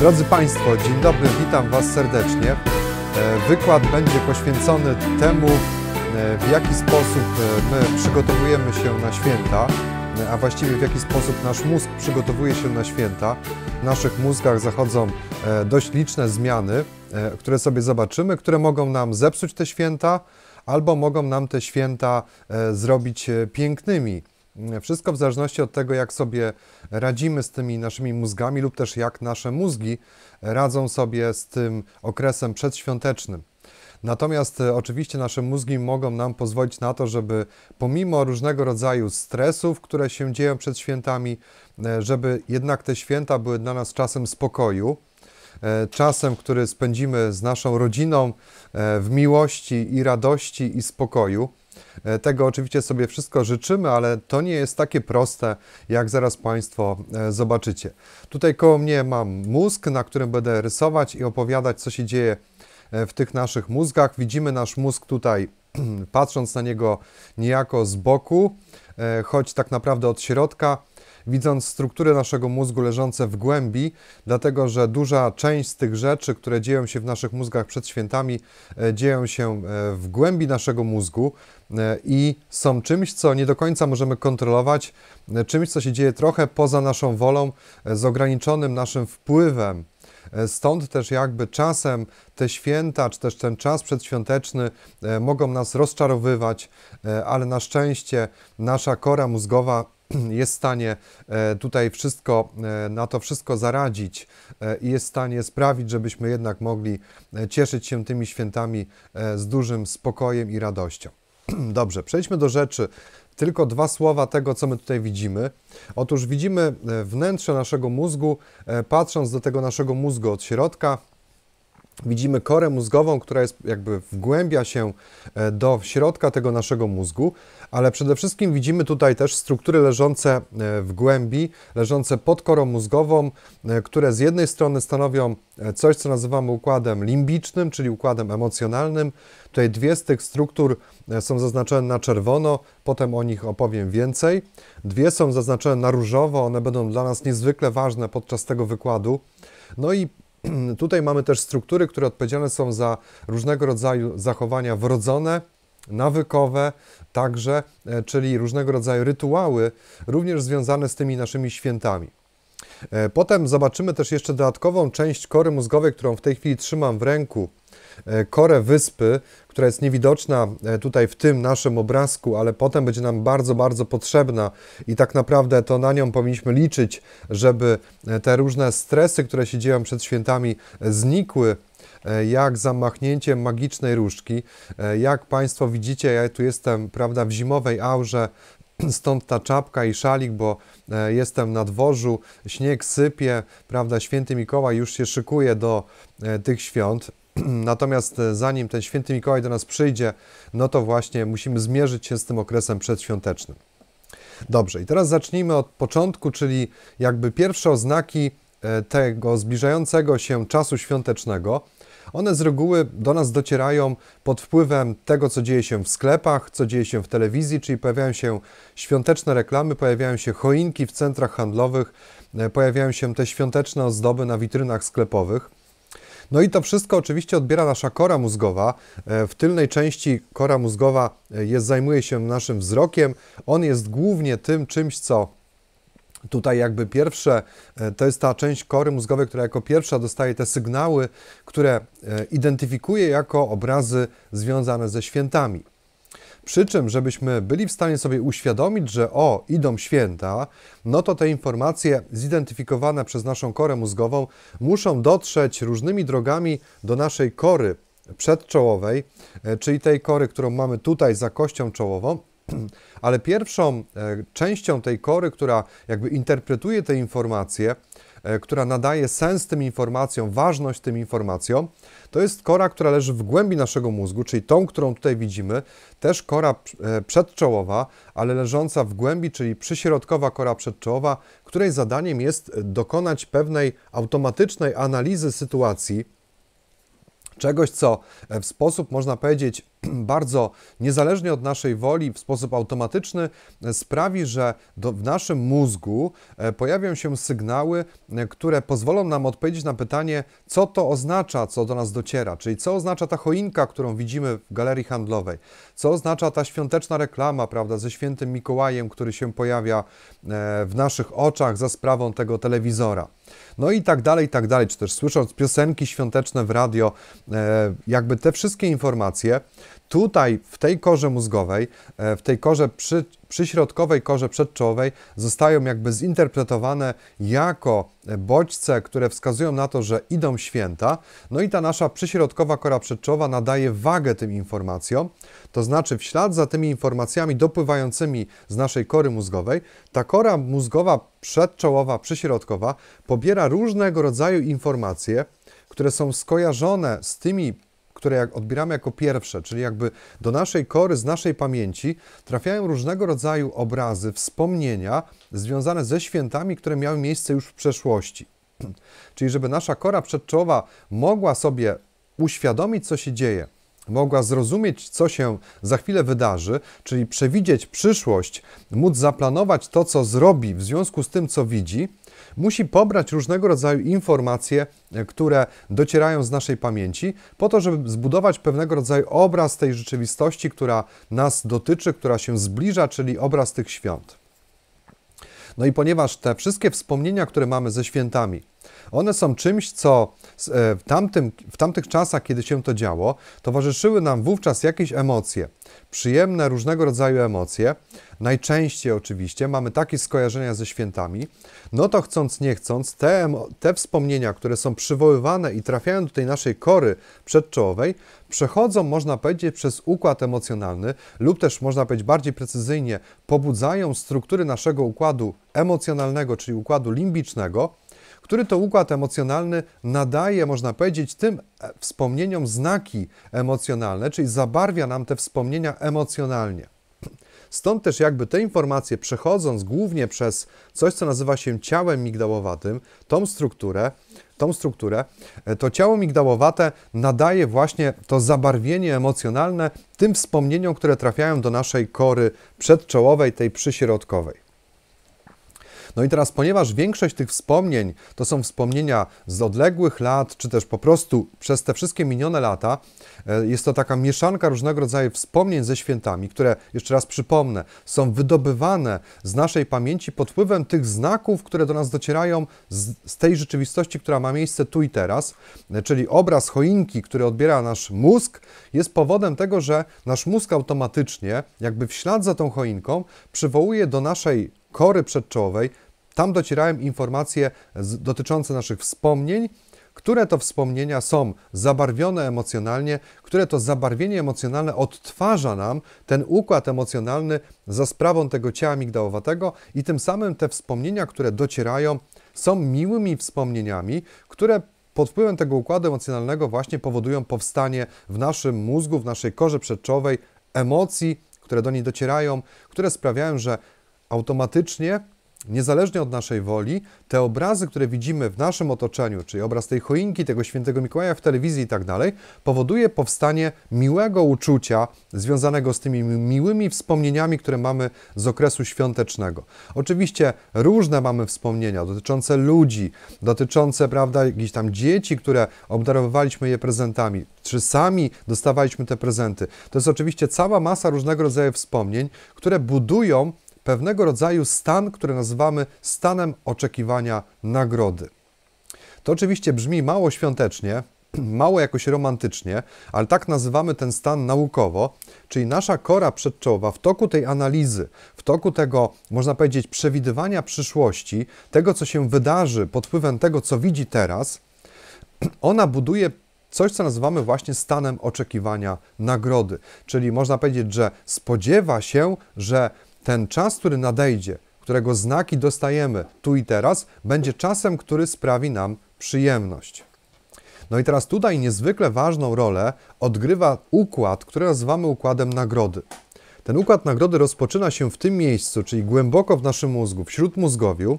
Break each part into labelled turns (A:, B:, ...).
A: Drodzy Państwo, dzień dobry, witam Was serdecznie. E, wykład będzie poświęcony temu, e, w jaki sposób e, my przygotowujemy się na święta, a właściwie w jaki sposób nasz mózg przygotowuje się na święta. W naszych mózgach zachodzą dość liczne zmiany, które sobie zobaczymy, które mogą nam zepsuć te święta, albo mogą nam te święta zrobić pięknymi. Wszystko w zależności od tego, jak sobie radzimy z tymi naszymi mózgami, lub też jak nasze mózgi radzą sobie z tym okresem przedświątecznym. Natomiast e, oczywiście nasze mózgi mogą nam pozwolić na to, żeby pomimo różnego rodzaju stresów, które się dzieją przed świętami, e, żeby jednak te święta były dla nas czasem spokoju, e, czasem, który spędzimy z naszą rodziną w miłości i radości i spokoju. E, tego oczywiście sobie wszystko życzymy, ale to nie jest takie proste, jak zaraz Państwo e, zobaczycie. Tutaj koło mnie mam mózg, na którym będę rysować i opowiadać, co się dzieje e, w tych naszych mózgach. Widzimy nasz mózg tutaj, patrząc na niego niejako z boku, choć tak naprawdę od środka widząc struktury naszego mózgu leżące w głębi, dlatego że duża część z tych rzeczy, które dzieją się w naszych mózgach przed świętami, e, dzieją się e, w głębi naszego mózgu e, i są czymś, co nie do końca możemy kontrolować, czymś, co się dzieje trochę poza naszą wolą, z ograniczonym naszym wpływem. Stąd też jakby czasem te święta, czy też ten czas przedświąteczny mogą nas rozczarowywać, ale na szczęście nasza kora mózgowa jest w stanie e, tutaj wszystko, e, na to wszystko zaradzić e, i jest w stanie sprawić, żebyśmy jednak mogli cieszyć się tymi świętami z dużym spokojem i radością. Dobrze, przejdźmy do rzeczy. Tylko dwa słowa tego, co my tutaj widzimy. Otóż widzimy wnętrze naszego mózgu, patrząc do tego naszego mózgu od środka, widzimy korę mózgową, która jest jakby wgłębia się e, do środka tego naszego mózgu, ale przede wszystkim widzimy tutaj też struktury leżące e, w głębi, leżące pod korą mózgową, e, które z jednej strony stanowią coś, co nazywamy układem limbicznym, czyli układem emocjonalnym. Tutaj dwie z tych struktur są zaznaczone na czerwono, potem o nich opowiem więcej. Dwie są zaznaczone na różowo, one będą dla nas niezwykle ważne podczas tego wykładu. No i Tutaj mamy też struktury, które odpowiedzialne są za różnego rodzaju zachowania wrodzone, nawykowe, także, e, czyli różnego rodzaju rytuały, również związane z tymi naszymi świętami. E, potem zobaczymy też jeszcze dodatkową część kory mózgowej, którą w tej chwili trzymam w ręku, E, korę wyspy, która jest niewidoczna e, tutaj w tym naszym obrazku, ale potem będzie nam bardzo, bardzo potrzebna i tak naprawdę to na nią powinniśmy liczyć, żeby e, te różne stresy, które się dzieją przed świętami, znikły jak zamachnięciem magicznej różdżki. Jak Państwo widzicie, ja tu jestem prawda, w zimowej aurze, stąd ta czapka i szalik, bo jestem na dworzu, śnieg sypie, prawda, święty Mikołaj już się szykuje do tych świąt. Natomiast e, zanim ten święty Mikołaj do nas przyjdzie, no to właśnie musimy zmierzyć się z tym okresem przedświątecznym. Dobrze, i teraz zacznijmy od początku, czyli jakby pierwsze oznaki e, tego zbliżającego się czasu świątecznego. One z reguły do nas docierają pod wpływem tego, co dzieje się w sklepach, co dzieje się w telewizji, czyli pojawiają się świąteczne reklamy, pojawiają się choinki w centrach handlowych, e, pojawiają się te świąteczne ozdoby na witrynach sklepowych. No i to wszystko oczywiście odbiera nasza kora mózgowa. E, w tylnej części kora mózgowa e, jest, zajmuje się naszym wzrokiem. On jest głównie tym czymś, co Tutaj jakby pierwsze, e, to jest ta część kory mózgowej, która jako pierwsza dostaje te sygnały, które identyfikuje jako obrazy związane ze świętami. Przy czym, żebyśmy byli w stanie sobie uświadomić, że o, idą święta, no to te informacje zidentyfikowane przez naszą korę mózgową muszą dotrzeć różnymi drogami do naszej kory przedczołowej, e, czyli tej kory, którą mamy tutaj za kością czołową, ale pierwszą e, częścią tej kory, która jakby interpretuje te informacje, E, która nadaje sens tym informacjom, ważność tym informacjom. To jest kora, która leży w głębi naszego mózgu, czyli tą, którą tutaj widzimy, też kora e, przedczołowa, ale leżąca w głębi, czyli przyśrodkowa kora przedczołowa, której zadaniem jest dokonać pewnej automatycznej analizy sytuacji, czegoś, co e, w sposób, można powiedzieć, bardzo niezależnie od naszej woli, w sposób automatyczny e, sprawi, że do, w naszym mózgu e, pojawią się sygnały, e, które pozwolą nam odpowiedzieć na pytanie, co to oznacza, co do nas dociera, czyli co oznacza ta choinka, którą widzimy w galerii handlowej, co oznacza ta świąteczna reklama, prawda, ze świętym Mikołajem, który się pojawia w naszych oczach za sprawą tego telewizora. No i tak dalej, i tak dalej, czy też słysząc piosenki świąteczne w radio, jakby te wszystkie informacje, Tutaj w tej korze mózgowej, e, w tej korze przy, przyśrodkowej korze przedczołowej zostają jakby zinterpretowane jako bodźce, które wskazują na to, że idą święta. No i ta nasza przyśrodkowa kora przedczołowa nadaje wagę tym informacjom, to znaczy w ślad za tymi informacjami dopływającymi z naszej kory mózgowej, ta kora mózgowa przedczołowa, przyśrodkowa pobiera różnego rodzaju informacje, które są skojarzone z tymi które jak odbieramy jako pierwsze, czyli jakby do naszej kory, z naszej pamięci, trafiają różnego rodzaju obrazy, wspomnienia związane ze świętami, które miały miejsce już w przeszłości. Czyli żeby nasza kora przedczołowa mogła sobie uświadomić, co się dzieje, mogła zrozumieć, co się za chwilę wydarzy, czyli przewidzieć przyszłość, móc zaplanować to, co zrobi w związku z tym, co widzi, musi pobrać różnego rodzaju informacje, e, które docierają z naszej pamięci, po to, żeby zbudować pewnego rodzaju obraz tej rzeczywistości, która nas dotyczy, która się zbliża, czyli obraz tych świąt. No i ponieważ te wszystkie wspomnienia, które mamy ze świętami, one są czymś, co e, w, tamtym, w tamtych czasach, kiedy się to działo, towarzyszyły nam wówczas jakieś emocje – przyjemne różnego rodzaju emocje, najczęściej oczywiście mamy takie skojarzenia ze świętami, no to chcąc nie chcąc, te, te wspomnienia, które są przywoływane i trafiają do tej naszej kory przedczołowej, przechodzą, można powiedzieć, przez układ emocjonalny lub też, można powiedzieć bardziej precyzyjnie, pobudzają struktury naszego układu emocjonalnego, czyli układu limbicznego, który to układ emocjonalny nadaje, można powiedzieć, tym e, wspomnieniom znaki emocjonalne, czyli zabarwia nam te wspomnienia emocjonalnie. Stąd też jakby te informacje przechodząc głównie przez coś, co nazywa się ciałem migdałowatym, tą strukturę, tą strukturę, e, to ciało migdałowate nadaje właśnie to zabarwienie emocjonalne tym wspomnieniom, które trafiają do naszej kory przedczołowej, tej przyśrodkowej. No i teraz, ponieważ większość tych wspomnień to są wspomnienia z odległych lat, czy też po prostu przez te wszystkie minione lata, e, jest to taka mieszanka różnego rodzaju wspomnień ze świętami, które, jeszcze raz przypomnę, są wydobywane z naszej pamięci pod wpływem tych znaków, które do nas docierają z, z tej rzeczywistości, która ma miejsce tu i teraz, e, czyli obraz choinki, który odbiera nasz mózg, jest powodem tego, że nasz mózg automatycznie, jakby w ślad za tą choinką, przywołuje do naszej kory przedczołowej. Tam docierają informacje dotyczące naszych wspomnień, które to wspomnienia są zabarwione emocjonalnie, które to zabarwienie emocjonalne odtwarza nam ten układ emocjonalny za sprawą tego ciała migdałowatego i tym samym te wspomnienia, które docierają, są miłymi wspomnieniami, które pod wpływem tego układu emocjonalnego właśnie powodują powstanie w naszym mózgu, w naszej korze przedczowej emocji, które do niej docierają, które sprawiają, że automatycznie, niezależnie od naszej woli, te obrazy, które widzimy w naszym otoczeniu, czyli obraz tej choinki, tego świętego Mikołaja w telewizji i tak dalej, powoduje powstanie miłego uczucia związanego z tymi miłymi wspomnieniami, które mamy z okresu świątecznego. Oczywiście różne mamy wspomnienia dotyczące ludzi, dotyczące, prawda, jakichś tam dzieci, które obdarowywaliśmy je prezentami, czy sami dostawaliśmy te prezenty. To jest oczywiście cała masa różnego rodzaju wspomnień, które budują pewnego rodzaju stan, który nazywamy stanem oczekiwania nagrody. To oczywiście brzmi mało świątecznie, mało jakoś romantycznie, ale tak nazywamy ten stan naukowo, czyli nasza kora przedczołowa w toku tej analizy, w toku tego, można powiedzieć, przewidywania przyszłości, tego, co się wydarzy pod wpływem tego, co widzi teraz, ona buduje coś, co nazywamy właśnie stanem oczekiwania nagrody. Czyli można powiedzieć, że spodziewa się, że ten czas, który nadejdzie, którego znaki dostajemy tu i teraz, będzie czasem, który sprawi nam przyjemność. No i teraz tutaj niezwykle ważną rolę odgrywa układ, który nazywamy układem nagrody. Ten układ nagrody rozpoczyna się w tym miejscu, czyli głęboko w naszym mózgu, Wśród mózgowiu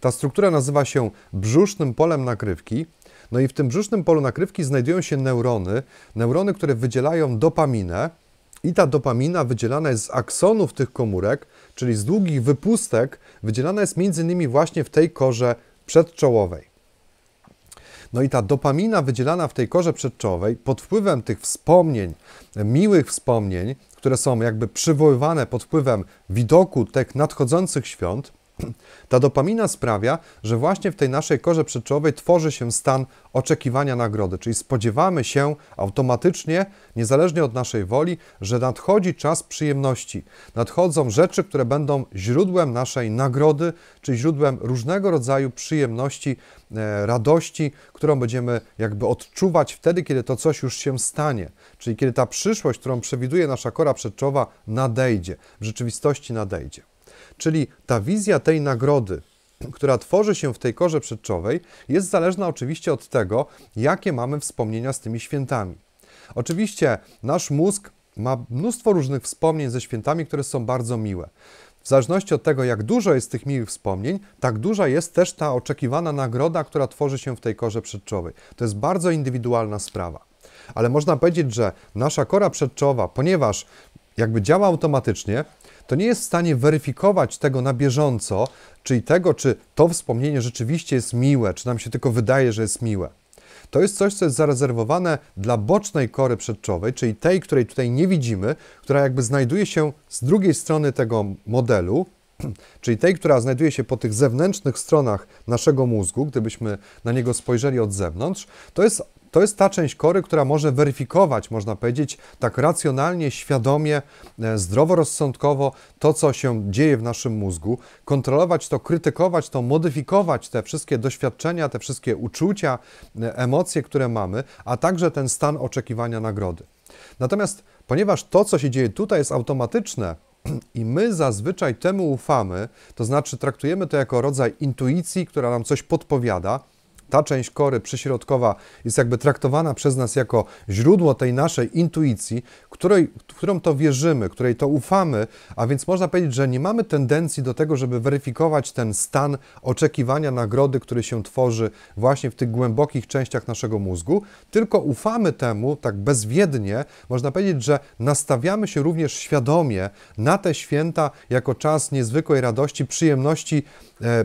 A: Ta struktura nazywa się brzusznym polem nakrywki. No i w tym brzusznym polu nakrywki znajdują się neurony, neurony, które wydzielają dopaminę, i ta dopamina wydzielana jest z aksonów tych komórek, czyli z długich wypustek, wydzielana jest między innymi właśnie w tej korze przedczołowej. No i ta dopamina wydzielana w tej korze przedczołowej pod wpływem tych wspomnień, miłych wspomnień, które są jakby przywoływane pod wpływem widoku tych nadchodzących świąt, ta dopamina sprawia, że właśnie w tej naszej korze przedczołowej tworzy się stan oczekiwania nagrody, czyli spodziewamy się automatycznie, niezależnie od naszej woli, że nadchodzi czas przyjemności. Nadchodzą rzeczy, które będą źródłem naszej nagrody, czyli źródłem różnego rodzaju przyjemności, e, radości, którą będziemy jakby odczuwać wtedy, kiedy to coś już się stanie, czyli kiedy ta przyszłość, którą przewiduje nasza kora przedczowa, nadejdzie, w rzeczywistości nadejdzie. Czyli ta wizja tej nagrody, która tworzy się w tej korze przedczowej, jest zależna oczywiście od tego, jakie mamy wspomnienia z tymi świętami. Oczywiście nasz mózg ma mnóstwo różnych wspomnień ze świętami, które są bardzo miłe. W zależności od tego, jak dużo jest tych miłych wspomnień, tak duża jest też ta oczekiwana nagroda, która tworzy się w tej korze przedczowej. To jest bardzo indywidualna sprawa. Ale można powiedzieć, że nasza kora przedczowa, ponieważ jakby działa automatycznie, to nie jest w stanie weryfikować tego na bieżąco, czyli tego, czy to wspomnienie rzeczywiście jest miłe, czy nam się tylko wydaje, że jest miłe. To jest coś, co jest zarezerwowane dla bocznej kory przedczowej, czyli tej, której tutaj nie widzimy, która jakby znajduje się z drugiej strony tego modelu, czyli tej, która znajduje się po tych zewnętrznych stronach naszego mózgu, gdybyśmy na niego spojrzeli od zewnątrz, to jest to jest ta część kory, która może weryfikować, można powiedzieć, tak racjonalnie, świadomie, e, zdroworozsądkowo to, co się dzieje w naszym mózgu, kontrolować to, krytykować to, modyfikować te wszystkie doświadczenia, te wszystkie uczucia, e, emocje, które mamy, a także ten stan oczekiwania nagrody. Natomiast, ponieważ to, co się dzieje tutaj, jest automatyczne, i my zazwyczaj temu ufamy, to znaczy traktujemy to jako rodzaj intuicji, która nam coś podpowiada, ta część kory przyśrodkowa jest jakby traktowana przez nas jako źródło tej naszej intuicji, której, którą to wierzymy, której to ufamy, a więc można powiedzieć, że nie mamy tendencji do tego, żeby weryfikować ten stan oczekiwania nagrody, który się tworzy właśnie w tych głębokich częściach naszego mózgu, tylko ufamy temu tak bezwiednie, można powiedzieć, że nastawiamy się również świadomie na te święta jako czas niezwykłej radości, przyjemności, E,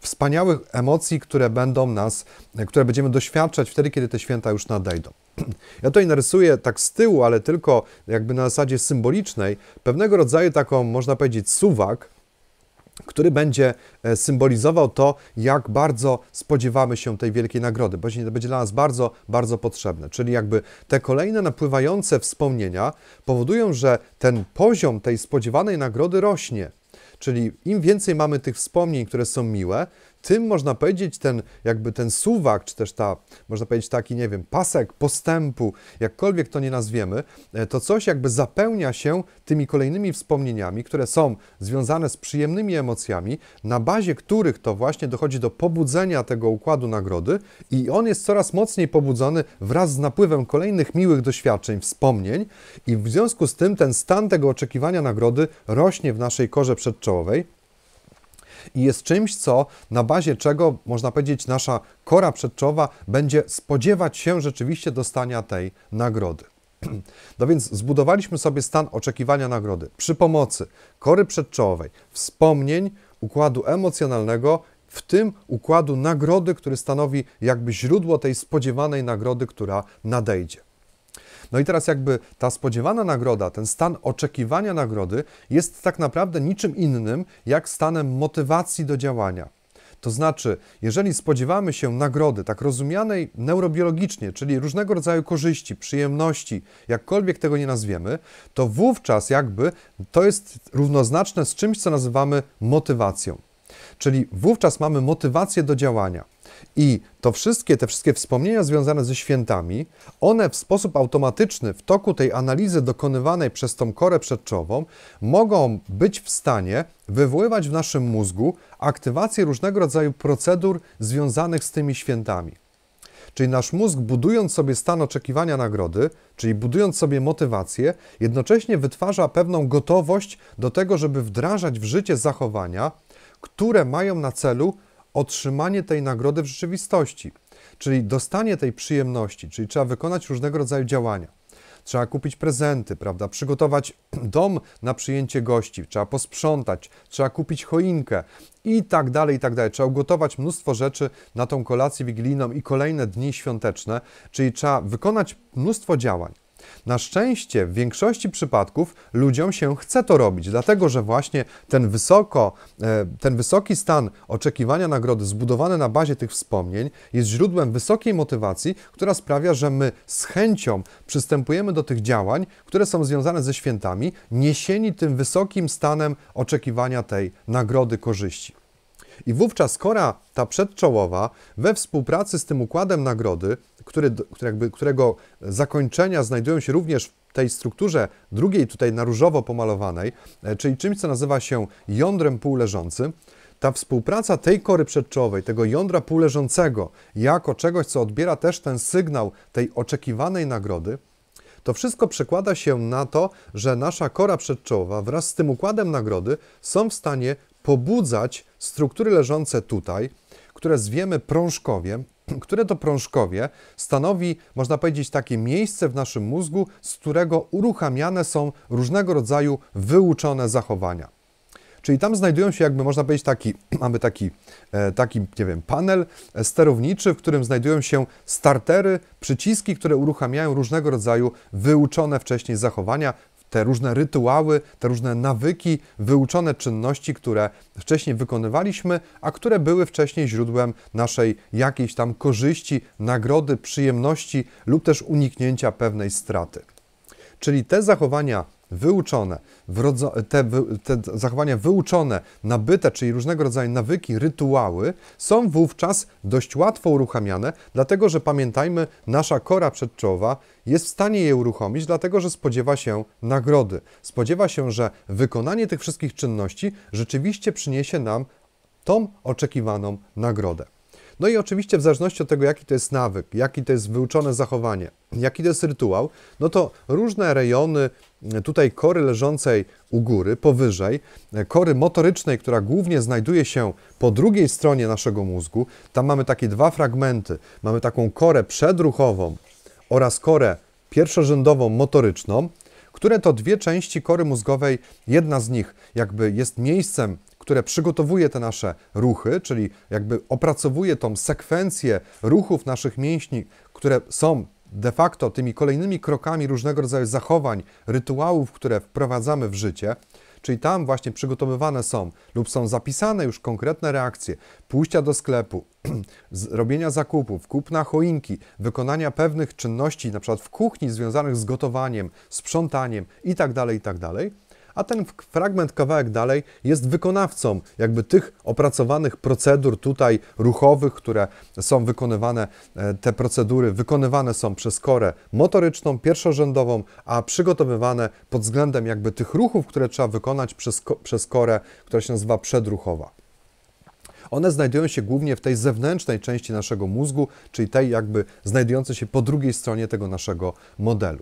A: wspaniałych emocji, które będą nas, e, które będziemy doświadczać wtedy, kiedy te święta już nadejdą. Ja tutaj narysuję tak z tyłu, ale tylko jakby na zasadzie symbolicznej, pewnego rodzaju taką, można powiedzieć, suwak, który będzie e, symbolizował to, jak bardzo spodziewamy się tej wielkiej nagrody. bo to będzie dla nas bardzo, bardzo potrzebne. Czyli jakby te kolejne napływające wspomnienia powodują, że ten poziom tej spodziewanej nagrody rośnie. Czyli im więcej mamy tych wspomnień, które są miłe, tym można powiedzieć, ten jakby ten suwak, czy też ta, można powiedzieć taki, nie wiem, pasek postępu, jakkolwiek to nie nazwiemy, e, to coś jakby zapełnia się tymi kolejnymi wspomnieniami, które są związane z przyjemnymi emocjami, na bazie których to właśnie dochodzi do pobudzenia tego układu nagrody i on jest coraz mocniej pobudzony wraz z napływem kolejnych miłych doświadczeń, wspomnień i w związku z tym ten stan tego oczekiwania nagrody rośnie w naszej korze przedczołowej, i jest czymś, co na bazie czego, można powiedzieć, nasza kora przedczowa będzie spodziewać się rzeczywiście dostania tej nagrody. No więc zbudowaliśmy sobie stan oczekiwania nagrody przy pomocy kory przedczowej, wspomnień, układu emocjonalnego, w tym układu nagrody, który stanowi jakby źródło tej spodziewanej nagrody, która nadejdzie. No i teraz jakby ta spodziewana nagroda, ten stan oczekiwania nagrody jest tak naprawdę niczym innym jak stanem motywacji do działania. To znaczy, jeżeli spodziewamy się nagrody, tak rozumianej neurobiologicznie, czyli różnego rodzaju korzyści, przyjemności, jakkolwiek tego nie nazwiemy, to wówczas jakby to jest równoznaczne z czymś, co nazywamy motywacją. Czyli wówczas mamy motywację do działania. I to wszystkie, te wszystkie wspomnienia związane ze świętami, one w sposób automatyczny w toku tej analizy dokonywanej przez tą korę przedczową mogą być w stanie wywoływać w naszym mózgu aktywację różnego rodzaju procedur związanych z tymi świętami. Czyli nasz mózg, budując sobie stan oczekiwania nagrody, czyli budując sobie motywację, jednocześnie wytwarza pewną gotowość do tego, żeby wdrażać w życie zachowania, które mają na celu otrzymanie tej nagrody w rzeczywistości, czyli dostanie tej przyjemności, czyli trzeba wykonać różnego rodzaju działania. Trzeba kupić prezenty, prawda? Przygotować dom na przyjęcie gości, trzeba posprzątać, trzeba kupić choinkę i tak dalej, i tak dalej. Trzeba ugotować mnóstwo rzeczy na tą kolację wigilijną i kolejne dni świąteczne, czyli trzeba wykonać mnóstwo działań. Na szczęście w większości przypadków ludziom się chce to robić, dlatego że właśnie ten, wysoko, e, ten wysoki stan oczekiwania nagrody zbudowany na bazie tych wspomnień jest źródłem wysokiej motywacji, która sprawia, że my z chęcią przystępujemy do tych działań, które są związane ze świętami, niesieni tym wysokim stanem oczekiwania tej nagrody korzyści. I wówczas kora ta przedczołowa we współpracy z tym układem nagrody, który, jakby, którego zakończenia znajdują się również w tej strukturze drugiej tutaj na różowo pomalowanej, e, czyli czymś, co nazywa się jądrem półleżącym, ta współpraca tej kory przedczołowej, tego jądra półleżącego, jako czegoś, co odbiera też ten sygnał tej oczekiwanej nagrody, to wszystko przekłada się na to, że nasza kora przedczołowa wraz z tym układem nagrody są w stanie pobudzać struktury leżące tutaj, które zwiemy prążkowiem, które to prążkowie stanowi, można powiedzieć, takie miejsce w naszym mózgu, z którego uruchamiane są różnego rodzaju wyuczone zachowania. Czyli tam znajdują się, jakby można powiedzieć, taki, mamy taki, e, taki, nie wiem, panel e, sterowniczy, w którym znajdują się startery, przyciski, które uruchamiają różnego rodzaju wyuczone wcześniej zachowania, te różne rytuały, te różne nawyki, wyuczone czynności, które wcześniej wykonywaliśmy, a które były wcześniej źródłem naszej jakiejś tam korzyści, nagrody, przyjemności lub też uniknięcia pewnej straty. Czyli te zachowania wyuczone, te, te, zachowania wyuczone, nabyte, czyli różnego rodzaju nawyki, rytuały, są wówczas dość łatwo uruchamiane, dlatego że pamiętajmy, nasza kora przedczołowa jest w stanie je uruchomić, dlatego że spodziewa się nagrody. Spodziewa się, że wykonanie tych wszystkich czynności rzeczywiście przyniesie nam tą oczekiwaną nagrodę. No i oczywiście w zależności od tego, jaki to jest nawyk, jaki to jest wyuczone zachowanie, jaki to jest rytuał, no to różne rejony e, tutaj kory leżącej u góry, powyżej, e, kory motorycznej, która głównie znajduje się po drugiej stronie naszego mózgu, tam mamy takie dwa fragmenty. Mamy taką korę przedruchową oraz korę pierwszorzędową motoryczną, które to dwie części kory mózgowej, jedna z nich jakby jest miejscem, które przygotowuje te nasze ruchy, czyli jakby opracowuje tą sekwencję ruchów naszych mięśni, które są de facto tymi kolejnymi krokami różnego rodzaju zachowań, rytuałów, które wprowadzamy w życie, czyli tam właśnie przygotowywane są lub są zapisane już konkretne reakcje pójścia do sklepu, robienia zakupów, kupna choinki, wykonania pewnych czynności, na przykład w kuchni związanych z gotowaniem, sprzątaniem itd., tak itd., tak a ten fragment, kawałek dalej jest wykonawcą jakby tych opracowanych procedur tutaj ruchowych, które są wykonywane, e, te procedury wykonywane są przez korę motoryczną, pierwszorzędową, a przygotowywane pod względem jakby tych ruchów, które trzeba wykonać przez, przez korę, która się nazywa przedruchowa. One znajdują się głównie w tej zewnętrznej części naszego mózgu, czyli tej jakby znajdującej się po drugiej stronie tego naszego modelu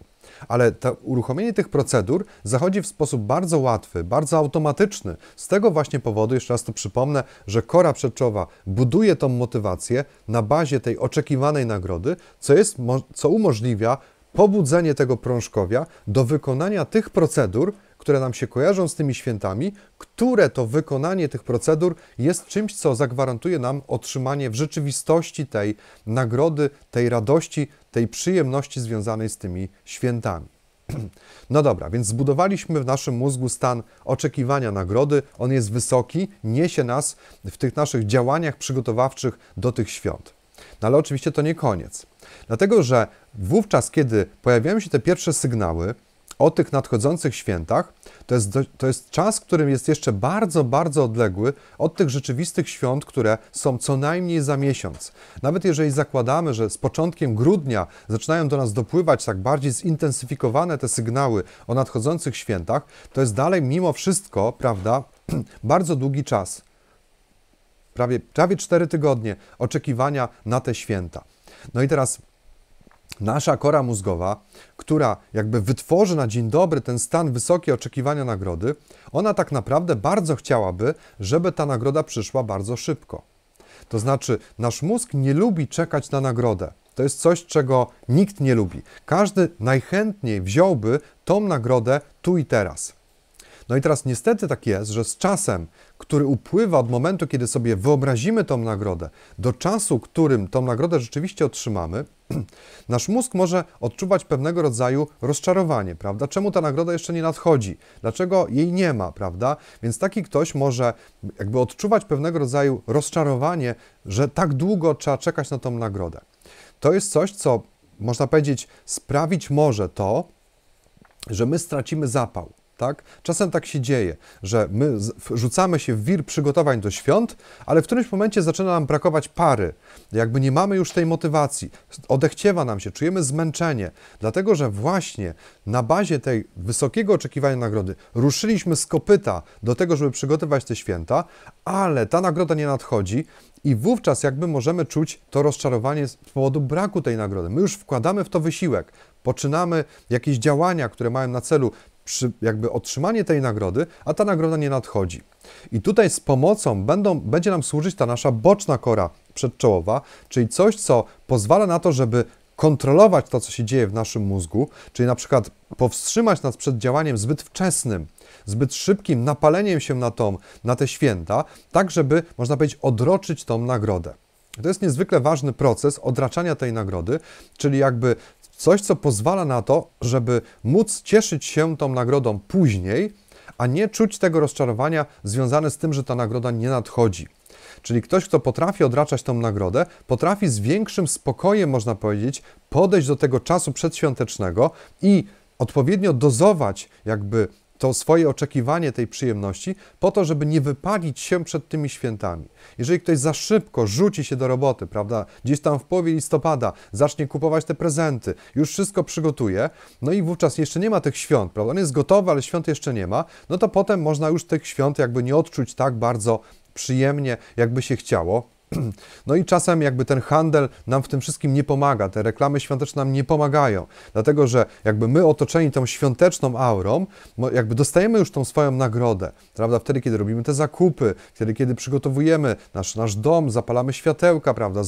A: ale to uruchomienie tych procedur zachodzi w sposób bardzo łatwy, bardzo automatyczny. Z tego właśnie powodu, jeszcze raz to przypomnę, że kora przeczowa buduje tą motywację na bazie tej oczekiwanej nagrody, co, jest, co umożliwia pobudzenie tego prążkowia do wykonania tych procedur, które nam się kojarzą z tymi świętami, które to wykonanie tych procedur jest czymś, co zagwarantuje nam otrzymanie w rzeczywistości tej nagrody, tej radości, tej przyjemności związanej z tymi świętami. No dobra, więc zbudowaliśmy w naszym mózgu stan oczekiwania nagrody. On jest wysoki, niesie nas w tych naszych działaniach przygotowawczych do tych świąt. No ale oczywiście to nie koniec. Dlatego, że wówczas, kiedy pojawiają się te pierwsze sygnały, o tych nadchodzących świętach, to jest, to jest czas, którym jest jeszcze bardzo, bardzo odległy od tych rzeczywistych świąt, które są co najmniej za miesiąc. Nawet jeżeli zakładamy, że z początkiem grudnia zaczynają do nas dopływać tak bardziej zintensyfikowane te sygnały o nadchodzących świętach, to jest dalej mimo wszystko, prawda, bardzo długi czas. Prawie, prawie 4 tygodnie oczekiwania na te święta. No i teraz nasza kora mózgowa, która jakby wytworzy na dzień dobry ten stan wysokie oczekiwania nagrody, ona tak naprawdę bardzo chciałaby, żeby ta nagroda przyszła bardzo szybko. To znaczy, nasz mózg nie lubi czekać na nagrodę. To jest coś, czego nikt nie lubi. Każdy najchętniej wziąłby tą nagrodę tu i teraz. No i teraz niestety tak jest, że z czasem, który upływa od momentu, kiedy sobie wyobrazimy tą nagrodę, do czasu, którym tą nagrodę rzeczywiście otrzymamy, nasz mózg może odczuwać pewnego rodzaju rozczarowanie, prawda? Czemu ta nagroda jeszcze nie nadchodzi? Dlaczego jej nie ma, prawda? Więc taki ktoś może jakby odczuwać pewnego rodzaju rozczarowanie, że tak długo trzeba czekać na tą nagrodę. To jest coś, co można powiedzieć, sprawić może to, że my stracimy zapał. Tak? Czasem tak się dzieje, że my rzucamy się w wir przygotowań do świąt, ale w którymś momencie zaczyna nam brakować pary. Jakby nie mamy już tej motywacji, odechciewa nam się, czujemy zmęczenie, dlatego że właśnie na bazie tej wysokiego oczekiwania nagrody ruszyliśmy z kopyta do tego, żeby przygotować te święta, ale ta nagroda nie nadchodzi i wówczas jakby możemy czuć to rozczarowanie z powodu braku tej nagrody. My już wkładamy w to wysiłek, poczynamy jakieś działania, które mają na celu przy, jakby otrzymanie tej nagrody, a ta nagroda nie nadchodzi. I tutaj z pomocą będą, będzie nam służyć ta nasza boczna kora przedczołowa, czyli coś, co pozwala na to, żeby kontrolować to, co się dzieje w naszym mózgu, czyli na przykład powstrzymać nas przed działaniem zbyt wczesnym, zbyt szybkim napaleniem się na, tą, na te święta, tak żeby, można powiedzieć, odroczyć tą nagrodę. To jest niezwykle ważny proces odraczania tej nagrody, czyli jakby Coś, co pozwala na to, żeby móc cieszyć się tą nagrodą później, a nie czuć tego rozczarowania związane z tym, że ta nagroda nie nadchodzi. Czyli ktoś, kto potrafi odraczać tą nagrodę, potrafi z większym spokojem, można powiedzieć, podejść do tego czasu przedświątecznego i odpowiednio dozować jakby to swoje oczekiwanie tej przyjemności po to, żeby nie wypalić się przed tymi świętami. Jeżeli ktoś za szybko rzuci się do roboty, prawda, gdzieś tam w połowie listopada zacznie kupować te prezenty, już wszystko przygotuje, no i wówczas jeszcze nie ma tych świąt, prawda, on jest gotowy, ale świąt jeszcze nie ma, no to potem można już tych świąt jakby nie odczuć tak bardzo przyjemnie, jakby się chciało. No i czasem jakby ten handel nam w tym wszystkim nie pomaga, te reklamy świąteczne nam nie pomagają, dlatego że jakby my otoczeni tą świąteczną aurą, jakby dostajemy już tą swoją nagrodę, prawda? Wtedy, kiedy robimy te zakupy, wtedy, kiedy przygotowujemy nasz, nasz dom, zapalamy światełka, prawda?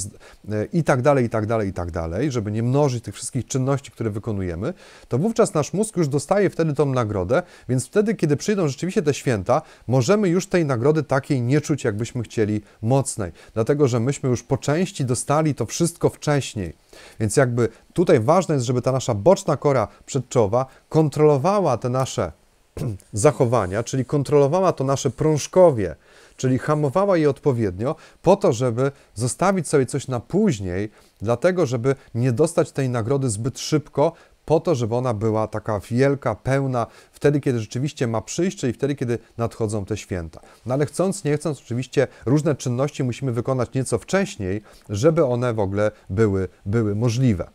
A: E, I tak dalej, i tak dalej, i tak dalej, żeby nie mnożyć tych wszystkich czynności, które wykonujemy, to wówczas nasz mózg już dostaje wtedy tą nagrodę, więc wtedy, kiedy przyjdą rzeczywiście te święta, możemy już tej nagrody takiej nie czuć, jakbyśmy chcieli mocnej. Dlatego dlatego że myśmy już po części dostali to wszystko wcześniej. Więc jakby tutaj ważne jest, żeby ta nasza boczna kora przedczowa kontrolowała te nasze zachowania, czyli kontrolowała to nasze prążkowie, czyli hamowała je odpowiednio, po to, żeby zostawić sobie coś na później, dlatego żeby nie dostać tej nagrody zbyt szybko, po to, żeby ona była taka wielka, pełna, wtedy, kiedy rzeczywiście ma przyjść, i wtedy, kiedy nadchodzą te święta. No ale chcąc, nie chcąc, oczywiście różne czynności musimy wykonać nieco wcześniej, żeby one w ogóle były, były możliwe.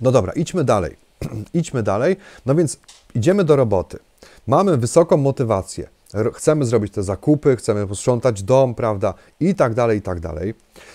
A: No dobra, idźmy dalej. idźmy dalej. No więc idziemy do roboty. Mamy wysoką motywację chcemy zrobić te zakupy, chcemy posprzątać dom, prawda, i tak dalej, i tak dalej.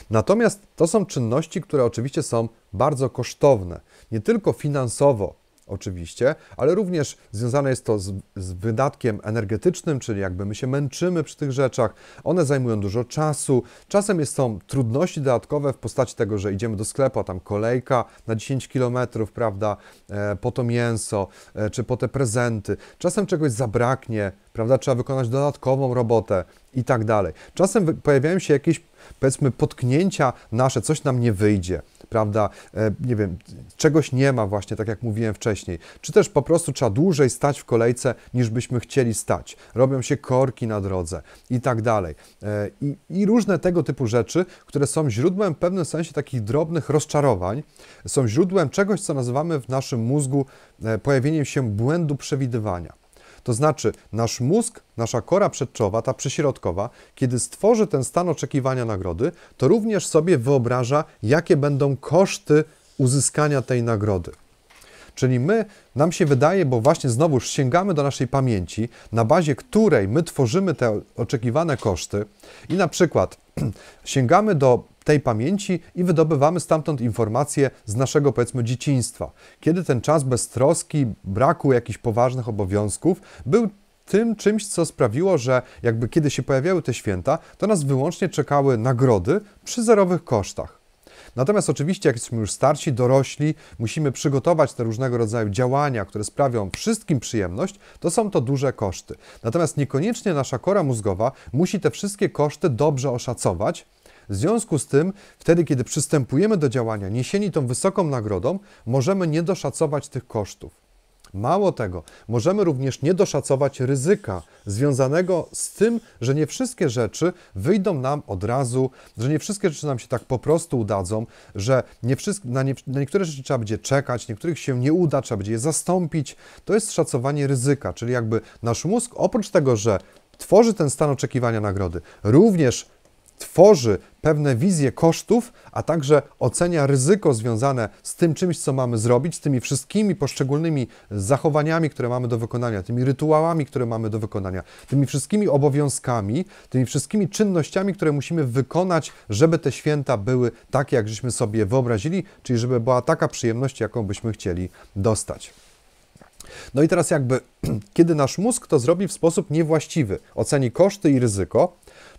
A: Natomiast to są czynności, które oczywiście są bardzo kosztowne nie tylko finansowo, oczywiście, ale również związane jest to z, z, wydatkiem energetycznym, czyli jakby my się męczymy przy tych rzeczach, one zajmują dużo czasu. Czasem jest, są trudności dodatkowe w postaci tego, że idziemy do sklepu, a tam kolejka na 10 km, prawda, e, po to mięso, e, czy po te prezenty. Czasem czegoś zabraknie, prawda, trzeba wykonać dodatkową robotę i tak dalej. Czasem pojawiają się jakieś, powiedzmy, potknięcia nasze, coś nam nie wyjdzie prawda, e, nie wiem, czegoś nie ma właśnie, tak jak mówiłem wcześniej, czy też po prostu trzeba dłużej stać w kolejce, niż byśmy chcieli stać. Robią się korki na drodze i tak dalej. E, I, i różne tego typu rzeczy, które są źródłem w pewnym sensie takich drobnych rozczarowań, są źródłem czegoś, co nazywamy w naszym mózgu e, pojawieniem się błędu przewidywania. To znaczy, nasz mózg, nasza kora przedczowa, ta przyśrodkowa, kiedy stworzy ten stan oczekiwania nagrody, to również sobie wyobraża, jakie będą koszty uzyskania tej nagrody. Czyli my, nam się wydaje, bo właśnie znowu sięgamy do naszej pamięci, na bazie której my tworzymy te oczekiwane koszty i na przykład sięgamy do tej pamięci i wydobywamy stamtąd informacje z naszego, powiedzmy, dzieciństwa. Kiedy ten czas bez troski, braku jakichś poważnych obowiązków był tym czymś, co sprawiło, że jakby kiedy się pojawiały te święta, to nas wyłącznie czekały nagrody przy zerowych kosztach. Natomiast oczywiście, jak jesteśmy już starsi, dorośli, musimy przygotować te różnego rodzaju działania, które sprawią wszystkim przyjemność, to są to duże koszty. Natomiast niekoniecznie nasza kora mózgowa musi te wszystkie koszty dobrze oszacować w związku z tym, wtedy, kiedy przystępujemy do działania niesieni tą wysoką nagrodą, możemy niedoszacować tych kosztów. Mało tego, możemy również niedoszacować ryzyka związanego z tym, że nie wszystkie rzeczy wyjdą nam od razu, że nie wszystkie rzeczy nam się tak po prostu udadzą, że nie wszystko, na, nie, na niektóre rzeczy trzeba będzie czekać, niektórych się nie uda, trzeba będzie je zastąpić. To jest szacowanie ryzyka, czyli jakby nasz mózg oprócz tego, że tworzy ten stan oczekiwania nagrody, również tworzy pewne wizje kosztów, a także ocenia ryzyko związane z tym czymś, co mamy zrobić, z tymi wszystkimi poszczególnymi zachowaniami, które mamy do wykonania, tymi rytuałami, które mamy do wykonania, tymi wszystkimi obowiązkami, tymi wszystkimi czynnościami, które musimy wykonać, żeby te święta były takie, jak żeśmy sobie wyobrazili, czyli żeby była taka przyjemność, jaką byśmy chcieli dostać. No i teraz jakby, kiedy nasz mózg to zrobi w sposób niewłaściwy, oceni koszty i ryzyko,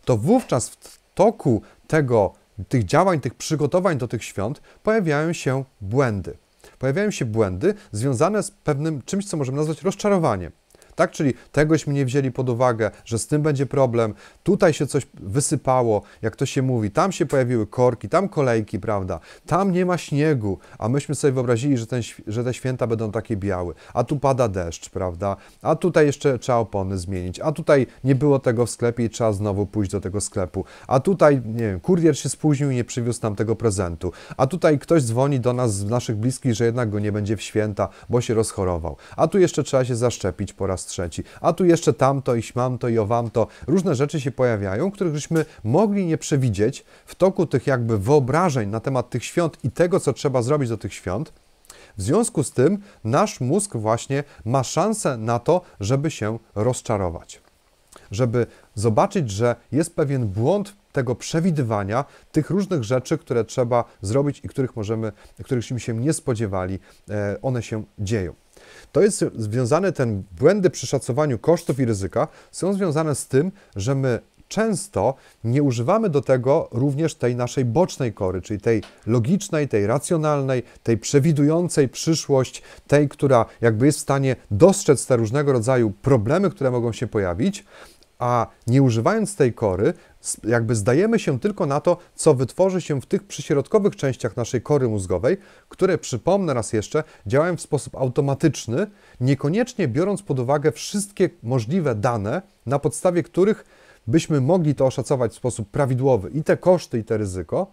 A: to wówczas w toku tego, tych działań, tych przygotowań do tych świąt pojawiają się błędy. Pojawiają się błędy związane z pewnym czymś, co możemy nazwać rozczarowaniem tak? Czyli tegośmy nie wzięli pod uwagę, że z tym będzie problem, tutaj się coś wysypało, jak to się mówi, tam się pojawiły korki, tam kolejki, prawda? Tam nie ma śniegu, a myśmy sobie wyobrazili, że, ten, że te święta będą takie białe, a tu pada deszcz, prawda? A tutaj jeszcze trzeba opony zmienić, a tutaj nie było tego w sklepie i trzeba znowu pójść do tego sklepu, a tutaj, nie wiem, kurier się spóźnił i nie przywiózł nam tego prezentu, a tutaj ktoś dzwoni do nas z naszych bliskich, że jednak go nie będzie w święta, bo się rozchorował, a tu jeszcze trzeba się zaszczepić po raz trzeci, a tu jeszcze tamto i śmamto i owamto. Różne rzeczy się pojawiają, których żeśmy mogli nie przewidzieć w toku tych jakby wyobrażeń na temat tych świąt i tego, co trzeba zrobić do tych świąt. W związku z tym nasz mózg właśnie ma szansę na to, żeby się rozczarować. Żeby zobaczyć, że jest pewien błąd tego przewidywania, tych różnych rzeczy, które trzeba zrobić i których możemy, których się nie spodziewali, e, one się dzieją. To jest związane, ten błędy przy szacowaniu kosztów i ryzyka są związane z tym, że my często nie używamy do tego również tej naszej bocznej kory, czyli tej logicznej, tej racjonalnej, tej przewidującej przyszłość, tej, która jakby jest w stanie dostrzec te różnego rodzaju problemy, które mogą się pojawić, a nie używając tej kory, jakby zdajemy się tylko na to, co wytworzy się w tych przyśrodkowych częściach naszej kory mózgowej, które, przypomnę raz jeszcze, działają w sposób automatyczny, niekoniecznie biorąc pod uwagę wszystkie możliwe dane, na podstawie których byśmy mogli to oszacować w sposób prawidłowy i te koszty, i te ryzyko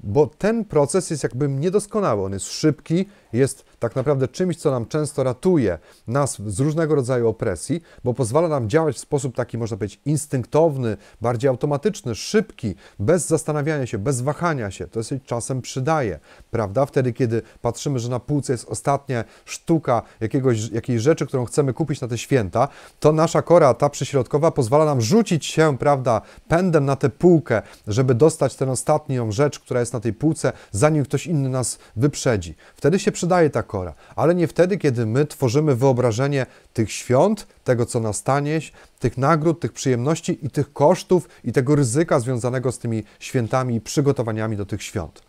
A: bo ten proces jest jakby niedoskonały. On jest szybki, jest tak naprawdę czymś, co nam często ratuje nas z różnego rodzaju opresji, bo pozwala nam działać w sposób taki, można powiedzieć, instynktowny, bardziej automatyczny, szybki, bez zastanawiania się, bez wahania się. To się czasem przydaje, prawda? Wtedy, kiedy patrzymy, że na półce jest ostatnia sztuka jakiegoś, jakiejś rzeczy, którą chcemy kupić na te święta, to nasza kora, ta przyśrodkowa, pozwala nam rzucić się, prawda, pędem na tę półkę, żeby dostać tę ostatnią rzecz, która jest jest na tej półce, zanim ktoś inny nas wyprzedzi. Wtedy się przydaje ta kora, ale nie wtedy, kiedy my tworzymy wyobrażenie tych świąt, tego, co nastanie, tych nagród, tych przyjemności i tych kosztów i tego ryzyka związanego z tymi świętami i przygotowaniami do tych świąt.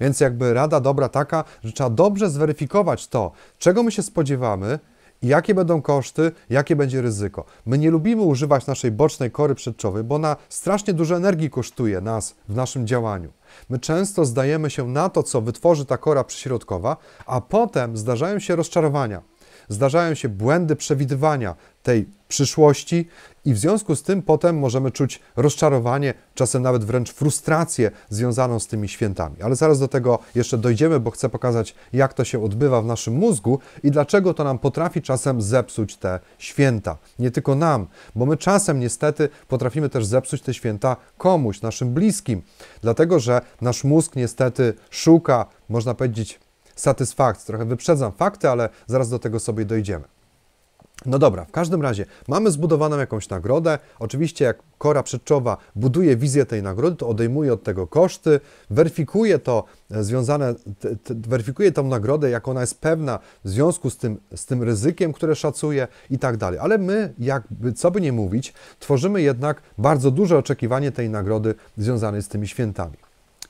A: Więc jakby rada dobra taka, że trzeba dobrze zweryfikować to, czego my się spodziewamy, jakie będą koszty, jakie będzie ryzyko. My nie lubimy używać naszej bocznej kory przedczowej, bo ona strasznie dużo energii kosztuje nas w naszym działaniu. My często zdajemy się na to, co wytworzy ta kora przyśrodkowa, a potem zdarzają się rozczarowania zdarzają się błędy przewidywania tej przyszłości i w związku z tym potem możemy czuć rozczarowanie, czasem nawet wręcz frustrację związaną z tymi świętami. Ale zaraz do tego jeszcze dojdziemy, bo chcę pokazać, jak to się odbywa w naszym mózgu i dlaczego to nam potrafi czasem zepsuć te święta. Nie tylko nam, bo my czasem niestety potrafimy też zepsuć te święta komuś, naszym bliskim, dlatego że nasz mózg niestety szuka, można powiedzieć, satysfakcji. Trochę wyprzedzam fakty, ale zaraz do tego sobie dojdziemy. No dobra, w każdym razie mamy zbudowaną jakąś nagrodę. Oczywiście, jak kora przedczowa buduje wizję tej nagrody, to odejmuje od tego koszty, weryfikuje to e, związane, t, t, weryfikuje tą nagrodę, jak ona jest pewna w związku z tym, z tym ryzykiem, które szacuje i tak dalej. Ale my, jakby co by nie mówić, tworzymy jednak bardzo duże oczekiwanie tej nagrody związanej z tymi świętami.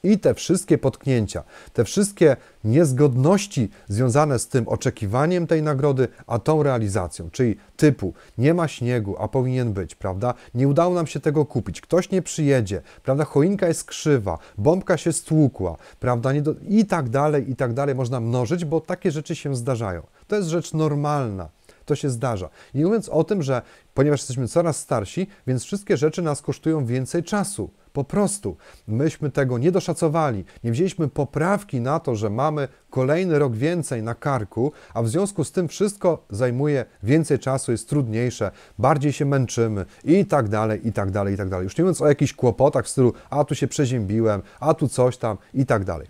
A: I te wszystkie potknięcia, te wszystkie niezgodności związane z tym oczekiwaniem tej nagrody, a tą realizacją, czyli typu nie ma śniegu, a powinien być, prawda? Nie udało nam się tego kupić, ktoś nie przyjedzie, prawda? Choinka jest krzywa, bombka się stłukła, prawda? Nie do... I tak dalej, i tak dalej. Można mnożyć, bo takie rzeczy się zdarzają. To jest rzecz normalna. To się zdarza. Nie mówiąc o tym, że ponieważ jesteśmy coraz starsi, więc wszystkie rzeczy nas kosztują więcej czasu. Po prostu myśmy tego nie doszacowali, nie wzięliśmy poprawki na to, że mamy kolejny rok więcej na karku, a w związku z tym wszystko zajmuje więcej czasu, jest trudniejsze, bardziej się męczymy i tak dalej, i tak dalej, i tak dalej. Już nie mówiąc o jakichś kłopotach w stylu, a tu się przeziębiłem, a tu coś tam, i tak dalej.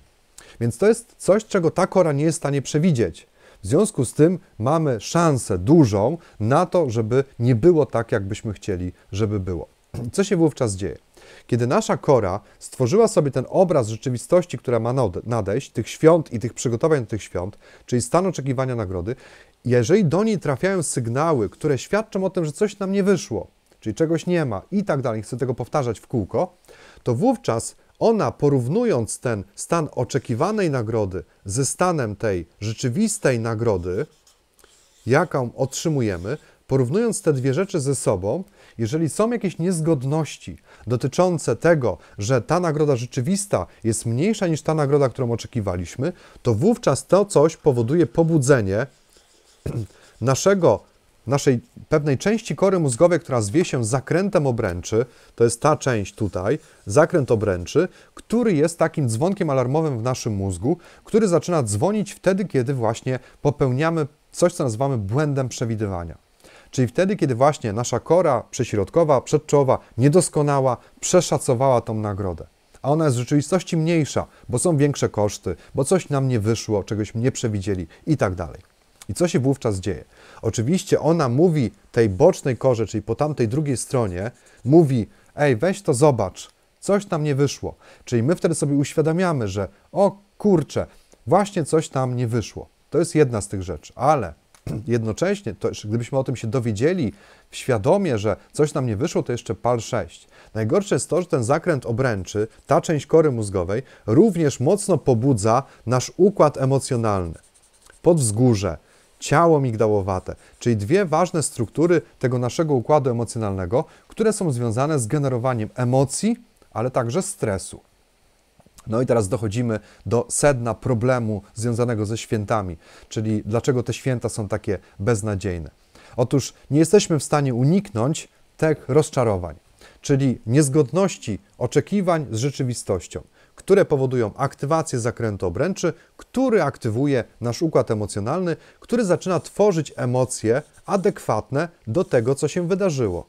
A: Więc to jest coś, czego ta kora nie jest w stanie przewidzieć. W związku z tym mamy szansę dużą na to, żeby nie było tak, jakbyśmy chcieli, żeby było. Co się wówczas dzieje? Kiedy nasza kora stworzyła sobie ten obraz rzeczywistości, która ma nadejść, tych świąt i tych przygotowań do tych świąt, czyli stan oczekiwania nagrody, jeżeli do niej trafiają sygnały, które świadczą o tym, że coś nam nie wyszło, czyli czegoś nie ma i tak dalej, chcę tego powtarzać w kółko, to wówczas ona porównując ten stan oczekiwanej nagrody ze stanem tej rzeczywistej nagrody, jaką otrzymujemy, porównując te dwie rzeczy ze sobą, jeżeli są jakieś niezgodności dotyczące tego, że ta nagroda rzeczywista jest mniejsza niż ta nagroda, którą oczekiwaliśmy, to wówczas to coś powoduje pobudzenie naszego naszej pewnej części kory mózgowej, która zwie się zakrętem obręczy, to jest ta część tutaj, zakręt obręczy, który jest takim dzwonkiem alarmowym w naszym mózgu, który zaczyna dzwonić wtedy, kiedy właśnie popełniamy coś, co nazywamy błędem przewidywania. Czyli wtedy, kiedy właśnie nasza kora prześrodkowa, przedczołowa, niedoskonała, przeszacowała tą nagrodę a ona jest w rzeczywistości mniejsza, bo są większe koszty, bo coś nam nie wyszło, czegoś nie przewidzieli i tak dalej. I co się wówczas dzieje? Oczywiście ona mówi tej bocznej korze, czyli po tamtej drugiej stronie, mówi: Ej, weź to zobacz, coś tam nie wyszło. Czyli my wtedy sobie uświadamiamy, że o kurczę, właśnie coś tam nie wyszło. To jest jedna z tych rzeczy, ale jednocześnie, to, gdybyśmy o tym się dowiedzieli świadomie, że coś nam nie wyszło, to jeszcze PAL 6. Najgorsze jest to, że ten zakręt obręczy, ta część kory mózgowej, również mocno pobudza nasz układ emocjonalny. Pod wzgórze, ciało migdałowate, czyli dwie ważne struktury tego naszego układu emocjonalnego, które są związane z generowaniem emocji, ale także stresu. No i teraz dochodzimy do sedna problemu związanego ze świętami, czyli dlaczego te święta są takie beznadziejne. Otóż nie jesteśmy w stanie uniknąć tych rozczarowań, czyli niezgodności oczekiwań z rzeczywistością które powodują aktywację zakrętu obręczy, który aktywuje nasz układ emocjonalny, który zaczyna tworzyć emocje adekwatne do tego, co się wydarzyło.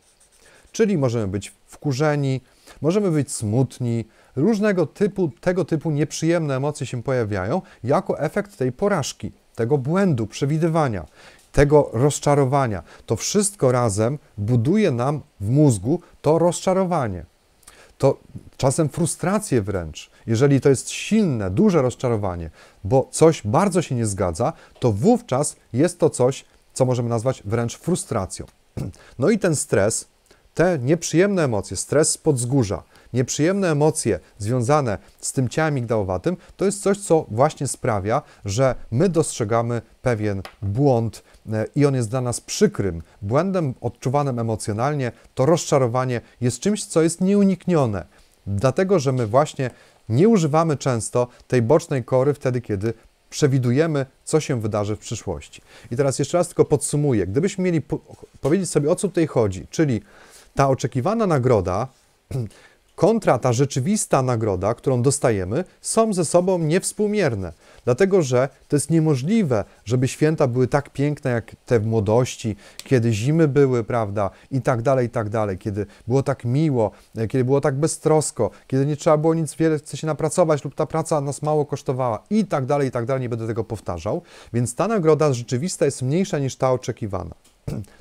A: Czyli możemy być wkurzeni, możemy być smutni, różnego typu, tego typu nieprzyjemne emocje się pojawiają jako efekt tej porażki, tego błędu przewidywania, tego rozczarowania. To wszystko razem buduje nam w mózgu to rozczarowanie to czasem frustrację wręcz, jeżeli to jest silne, duże rozczarowanie, bo coś bardzo się nie zgadza, to wówczas jest to coś, co możemy nazwać wręcz frustracją. No i ten stres, te nieprzyjemne emocje, stres spod wzgórza, nieprzyjemne emocje związane z tym ciałem migdałowatym, to jest coś, co właśnie sprawia, że my dostrzegamy pewien błąd, E, i on jest dla nas przykrym błędem odczuwanym emocjonalnie, to rozczarowanie jest czymś, co jest nieuniknione, dlatego że my właśnie nie używamy często tej bocznej kory wtedy, kiedy przewidujemy, co się wydarzy w przyszłości. I teraz jeszcze raz tylko podsumuję. Gdybyśmy mieli po powiedzieć sobie, o co tutaj chodzi, czyli ta oczekiwana nagroda kontra ta rzeczywista nagroda, którą dostajemy, są ze sobą niewspółmierne. Dlatego, że to jest niemożliwe, żeby święta były tak piękne jak te w młodości, kiedy zimy były, prawda, i tak dalej, i tak dalej, kiedy było tak miło, e, kiedy było tak beztrosko, kiedy nie trzeba było nic wiele, chce się napracować lub ta praca nas mało kosztowała i tak dalej, i tak dalej, nie będę tego powtarzał. Więc ta nagroda rzeczywista jest mniejsza niż ta oczekiwana.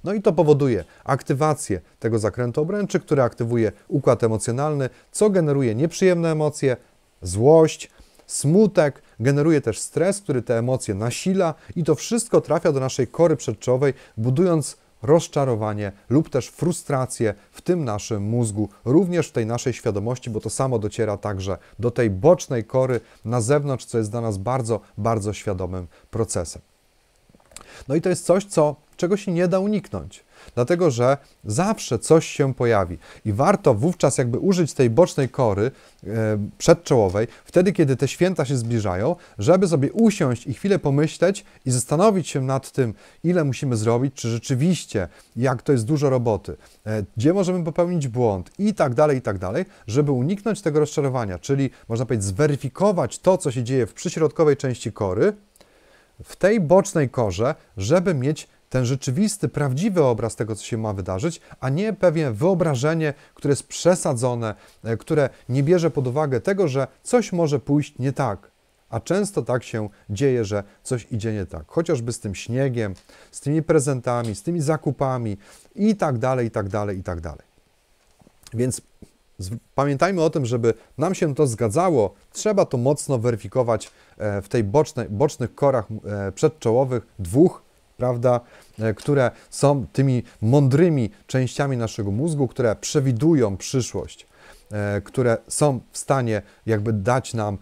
A: No i to powoduje aktywację tego zakrętu obręczy, który aktywuje układ emocjonalny, co generuje nieprzyjemne emocje, złość, smutek, generuje też stres, który te emocje nasila i to wszystko trafia do naszej kory przedczowej, budując rozczarowanie lub też frustrację w tym naszym mózgu, również w tej naszej świadomości, bo to samo dociera także do tej bocznej kory na zewnątrz, co jest dla nas bardzo, bardzo świadomym procesem. No i to jest coś, co, czego się nie da uniknąć. Dlatego, że zawsze coś się pojawi i warto wówczas jakby użyć tej bocznej kory e, przedczołowej, wtedy kiedy te święta się zbliżają, żeby sobie usiąść i chwilę pomyśleć i zastanowić się nad tym, ile musimy zrobić, czy rzeczywiście, jak to jest dużo roboty, e, gdzie możemy popełnić błąd i tak dalej, i tak dalej, żeby uniknąć tego rozczarowania, czyli można powiedzieć zweryfikować to, co się dzieje w przyśrodkowej części kory, w tej bocznej korze, żeby mieć ten rzeczywisty, prawdziwy obraz tego, co się ma wydarzyć, a nie pewne wyobrażenie, które jest przesadzone, e, które nie bierze pod uwagę tego, że coś może pójść nie tak. A często tak się dzieje, że coś idzie nie tak. Chociażby z tym śniegiem, z tymi prezentami, z tymi zakupami i tak dalej, i tak dalej, i tak dalej. Więc Pamiętajmy o tym, żeby nam się to zgadzało, trzeba to mocno weryfikować e, w tej bocznej, bocznych korach e, przedczołowych dwóch, prawda, e, które są tymi mądrymi częściami naszego mózgu, które przewidują przyszłość. E, które są w stanie jakby dać nam e,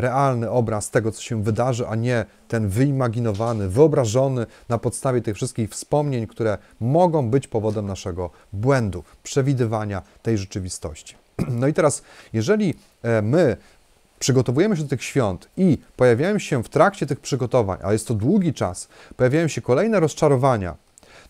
A: realny obraz tego, co się wydarzy, a nie ten wyimaginowany, wyobrażony na podstawie tych wszystkich wspomnień, które mogą być powodem naszego błędu, przewidywania tej rzeczywistości. No i teraz, jeżeli e, my przygotowujemy się do tych świąt i pojawiają się w trakcie tych przygotowań, a jest to długi czas, pojawiają się kolejne rozczarowania,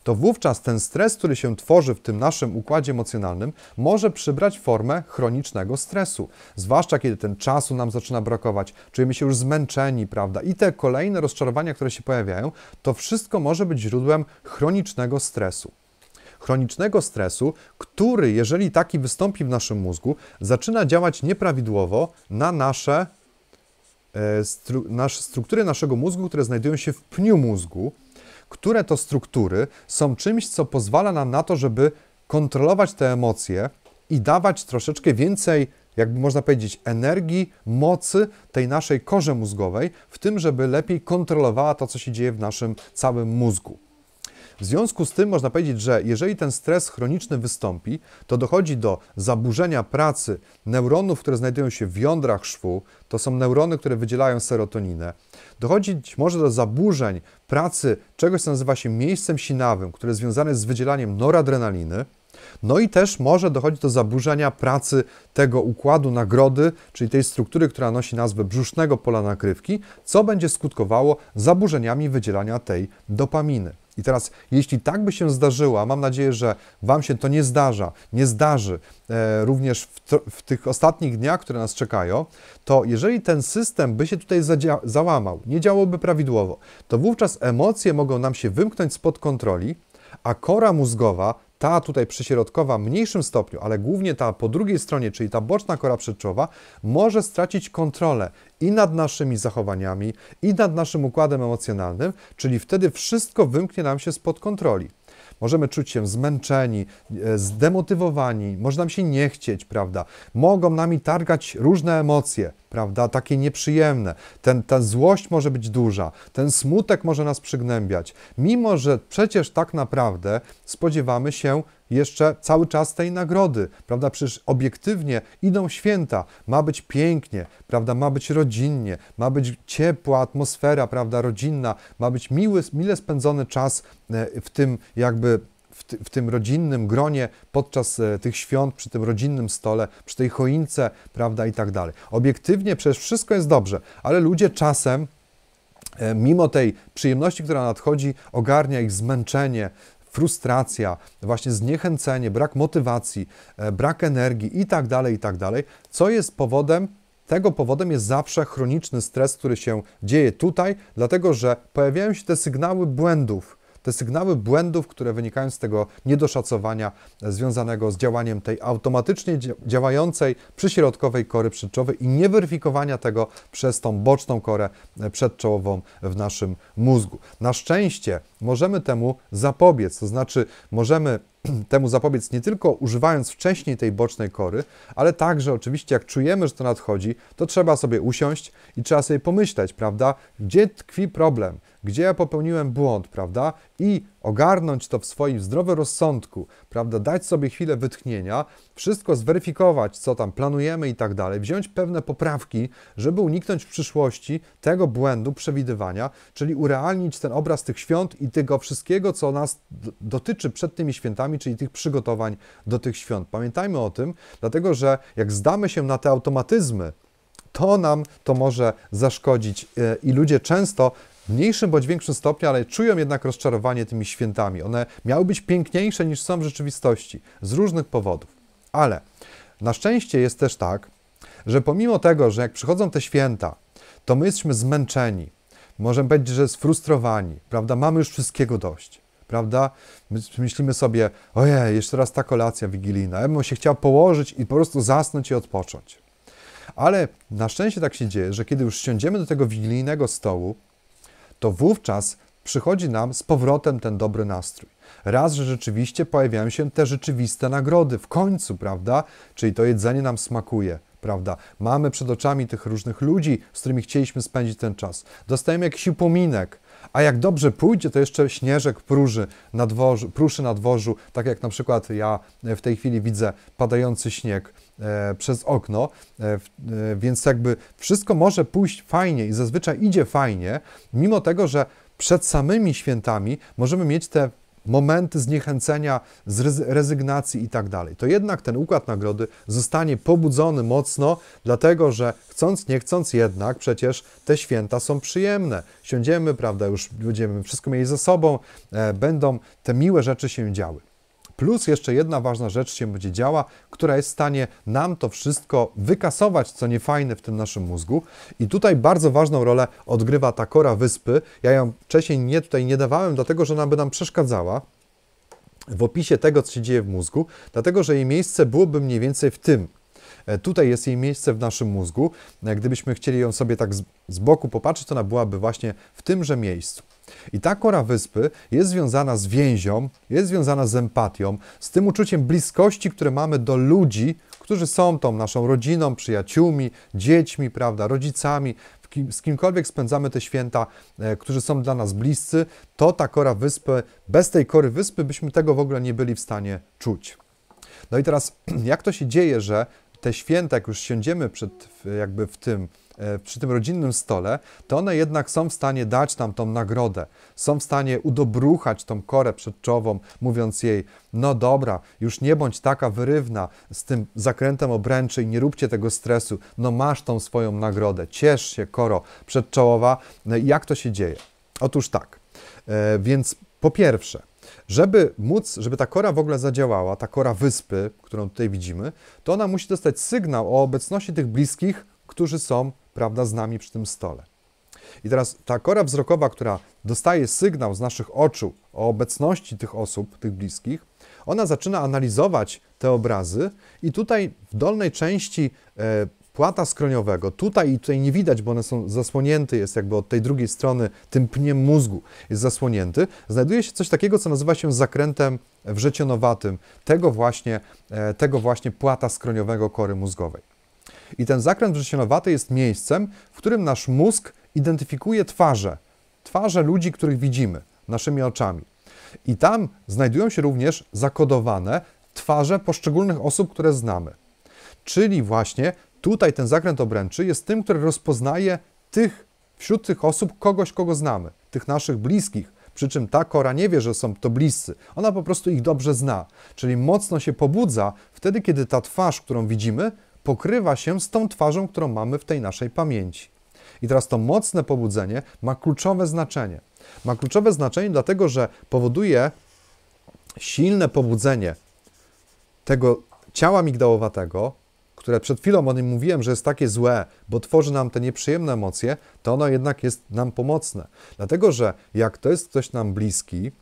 A: to wówczas ten stres, który się tworzy w tym naszym układzie emocjonalnym, może przybrać formę chronicznego stresu. Zwłaszcza kiedy ten czasu nam zaczyna brakować, czujemy się już zmęczeni, prawda? I te kolejne rozczarowania, które się pojawiają, to wszystko może być źródłem chronicznego stresu chronicznego stresu, który, jeżeli taki wystąpi w naszym mózgu, zaczyna działać nieprawidłowo na nasze e, stru, nasz, struktury naszego mózgu, które znajdują się w pniu mózgu, które to struktury są czymś, co pozwala nam na to, żeby kontrolować te emocje i dawać troszeczkę więcej, jakby można powiedzieć, energii, mocy tej naszej korze mózgowej, w tym, żeby lepiej kontrolowała to, co się dzieje w naszym całym mózgu. W związku z tym można powiedzieć, że jeżeli ten stres chroniczny wystąpi, to dochodzi do zaburzenia pracy neuronów, które znajdują się w jądrach szwu, to są neurony, które wydzielają serotoninę. Dochodzić może do zaburzeń pracy czegoś, co nazywa się miejscem sinawym, które jest związane z wydzielaniem noradrenaliny. No i też może dochodzić do zaburzenia pracy tego układu nagrody, czyli tej struktury, która nosi nazwę brzusznego pola nakrywki, co będzie skutkowało zaburzeniami wydzielania tej dopaminy. I teraz, jeśli tak by się zdarzyło, a mam nadzieję, że Wam się to nie zdarza, nie zdarzy e, również w, w, tych ostatnich dniach, które nas czekają, to jeżeli ten system by się tutaj załamał, nie działałby prawidłowo, to wówczas emocje mogą nam się wymknąć spod kontroli, a kora mózgowa ta tutaj przyśrodkowa w mniejszym stopniu, ale głównie ta po drugiej stronie, czyli ta boczna kora przedczowa, może stracić kontrolę i nad naszymi zachowaniami, i nad naszym układem emocjonalnym, czyli wtedy wszystko wymknie nam się spod kontroli możemy czuć się zmęczeni, e, zdemotywowani, może nam się nie chcieć, prawda? Mogą nami targać różne emocje, prawda? Takie nieprzyjemne. Ten, ta złość może być duża, ten smutek może nas przygnębiać, mimo że przecież tak naprawdę spodziewamy się jeszcze cały czas tej nagrody, prawda? Przecież obiektywnie idą święta, ma być pięknie, prawda? Ma być rodzinnie, ma być ciepła atmosfera, prawda? Rodzinna, ma być miły, mile spędzony czas e, w tym jakby w, ty, w, tym rodzinnym gronie, podczas e, tych świąt, przy tym rodzinnym stole, przy tej choince, prawda, i tak dalej. Obiektywnie przecież wszystko jest dobrze, ale ludzie czasem, e, mimo tej przyjemności, która nadchodzi, ogarnia ich zmęczenie, frustracja, właśnie zniechęcenie, brak motywacji, e, brak energii i i tak dalej tak dalej. co jest powodem tego powodem jest zawsze chroniczny stres, który się dzieje tutaj, dlatego że pojawiają się te sygnały błędów, te sygnały błędów, które wynikają z tego niedoszacowania związanego z działaniem tej automatycznie działającej przyśrodkowej kory przedczołowej i nieweryfikowania tego przez tą boczną korę e, przedczołową w naszym mózgu. Na szczęście możemy temu zapobiec, to znaczy możemy temu zapobiec nie tylko używając wcześniej tej bocznej kory, ale także oczywiście jak czujemy, że to nadchodzi, to trzeba sobie usiąść i trzeba sobie pomyśleć, prawda, gdzie tkwi problem, gdzie ja popełniłem błąd, prawda, i ogarnąć to w swoim zdrowym rozsądku, prawda, dać sobie chwilę wytchnienia, wszystko zweryfikować, co tam planujemy i tak dalej, wziąć pewne poprawki, żeby uniknąć w przyszłości tego błędu przewidywania, czyli urealnić ten obraz tych świąt i tego wszystkiego, co nas dotyczy przed tymi świętami, czyli tych przygotowań do tych świąt. Pamiętajmy o tym, dlatego że jak zdamy się na te automatyzmy, to nam to może zaszkodzić e, i ludzie często mniejszym bądź większym stopniu, ale czują jednak rozczarowanie tymi świętami. One miały być piękniejsze niż są w rzeczywistości, z różnych powodów. Ale na szczęście jest też tak, że pomimo tego, że jak przychodzą te święta, to my jesteśmy zmęczeni, możemy być że sfrustrowani, prawda? Mamy już wszystkiego dość, prawda? My myślimy sobie, ojej, jeszcze raz ta kolacja wigilijna, ja bym się chciał położyć i po prostu zasnąć i odpocząć. Ale na szczęście tak się dzieje, że kiedy już siądziemy do tego wigilijnego stołu, to wówczas przychodzi nam z powrotem ten dobry nastrój. Raz, że rzeczywiście pojawiają się te rzeczywiste nagrody w końcu, prawda? Czyli to jedzenie nam smakuje, prawda? Mamy przed oczami tych różnych ludzi, z którymi chcieliśmy spędzić ten czas. Dostajemy jakiś upominek, a jak dobrze pójdzie, to jeszcze śnieżek próży na dworzu, pruszy na dworzu, tak jak na przykład ja w tej chwili widzę padający śnieg e, przez okno, e, e, więc jakby wszystko może pójść fajnie i zazwyczaj idzie fajnie, mimo tego, że przed samymi świętami możemy mieć te momenty zniechęcenia, rezygnacji i tak dalej, to jednak ten układ nagrody zostanie pobudzony mocno, dlatego że chcąc, nie chcąc jednak przecież te święta są przyjemne. Siądziemy, prawda, już będziemy wszystko mieli ze sobą, e, będą te miłe rzeczy się działy. Plus jeszcze jedna ważna rzecz się będzie działa, która jest w stanie nam to wszystko wykasować, co niefajne w tym naszym mózgu. I tutaj bardzo ważną rolę odgrywa ta kora wyspy. Ja ją wcześniej nie, tutaj nie dawałem, dlatego że ona by nam przeszkadzała w opisie tego, co się dzieje w mózgu, dlatego że jej miejsce byłoby mniej więcej w tym. E, tutaj jest jej miejsce w naszym mózgu. E, gdybyśmy chcieli ją sobie tak z, z boku popatrzeć, to ona byłaby właśnie w tymże miejscu. I ta kora wyspy jest związana z więzią, jest związana z empatią, z tym uczuciem bliskości, które mamy do ludzi, którzy są tą naszą rodziną, przyjaciółmi, dziećmi, prawda, rodzicami, kim, z kimkolwiek spędzamy te święta, e, którzy są dla nas bliscy, to ta kora wyspy, bez tej kory wyspy byśmy tego w ogóle nie byli w stanie czuć. No i teraz, jak to się dzieje, że te święta, jak już siędziemy przed, jakby w tym, E, przy tym rodzinnym stole, to one jednak są w stanie dać nam tą nagrodę, są w stanie udobruchać tą korę przedczową, mówiąc jej, no dobra, już nie bądź taka wyrywna z tym zakrętem obręczy i nie róbcie tego stresu, no masz tą swoją nagrodę, ciesz się koro przedczołowa. No jak to się dzieje? Otóż tak, e, więc po pierwsze, żeby móc, żeby ta kora w ogóle zadziałała, ta kora wyspy, którą tutaj widzimy, to ona musi dostać sygnał o obecności tych bliskich, którzy są prawda, z nami przy tym stole. I teraz ta kora wzrokowa, która dostaje sygnał z naszych oczu o obecności tych osób, tych bliskich, ona zaczyna analizować te obrazy i tutaj w dolnej części e, płata skroniowego, tutaj i tutaj nie widać, bo one są zasłonięte, jest jakby od tej drugiej strony, tym pniem mózgu jest zasłonięty, znajduje się coś takiego, co nazywa się zakrętem wrzecionowatym tego właśnie, e, tego właśnie płata skroniowego kory mózgowej. I ten zakręt wrzesionowaty jest miejscem, w którym nasz mózg identyfikuje twarze, twarze ludzi, których widzimy naszymi oczami. I tam znajdują się również zakodowane twarze poszczególnych osób, które znamy. Czyli właśnie tutaj ten zakręt obręczy jest tym, który rozpoznaje tych, wśród tych osób kogoś, kogo znamy, tych naszych bliskich, przy czym ta kora nie wie, że są to bliscy. Ona po prostu ich dobrze zna, czyli mocno się pobudza wtedy, kiedy ta twarz, którą widzimy, pokrywa się z tą twarzą, którą mamy w tej naszej pamięci. I teraz to mocne pobudzenie ma kluczowe znaczenie. Ma kluczowe znaczenie, dlatego że powoduje silne pobudzenie tego ciała migdałowatego, które przed chwilą o nim mówiłem, że jest takie złe, bo tworzy nam te nieprzyjemne emocje, to ono jednak jest nam pomocne. Dlatego, że jak to jest ktoś nam bliski,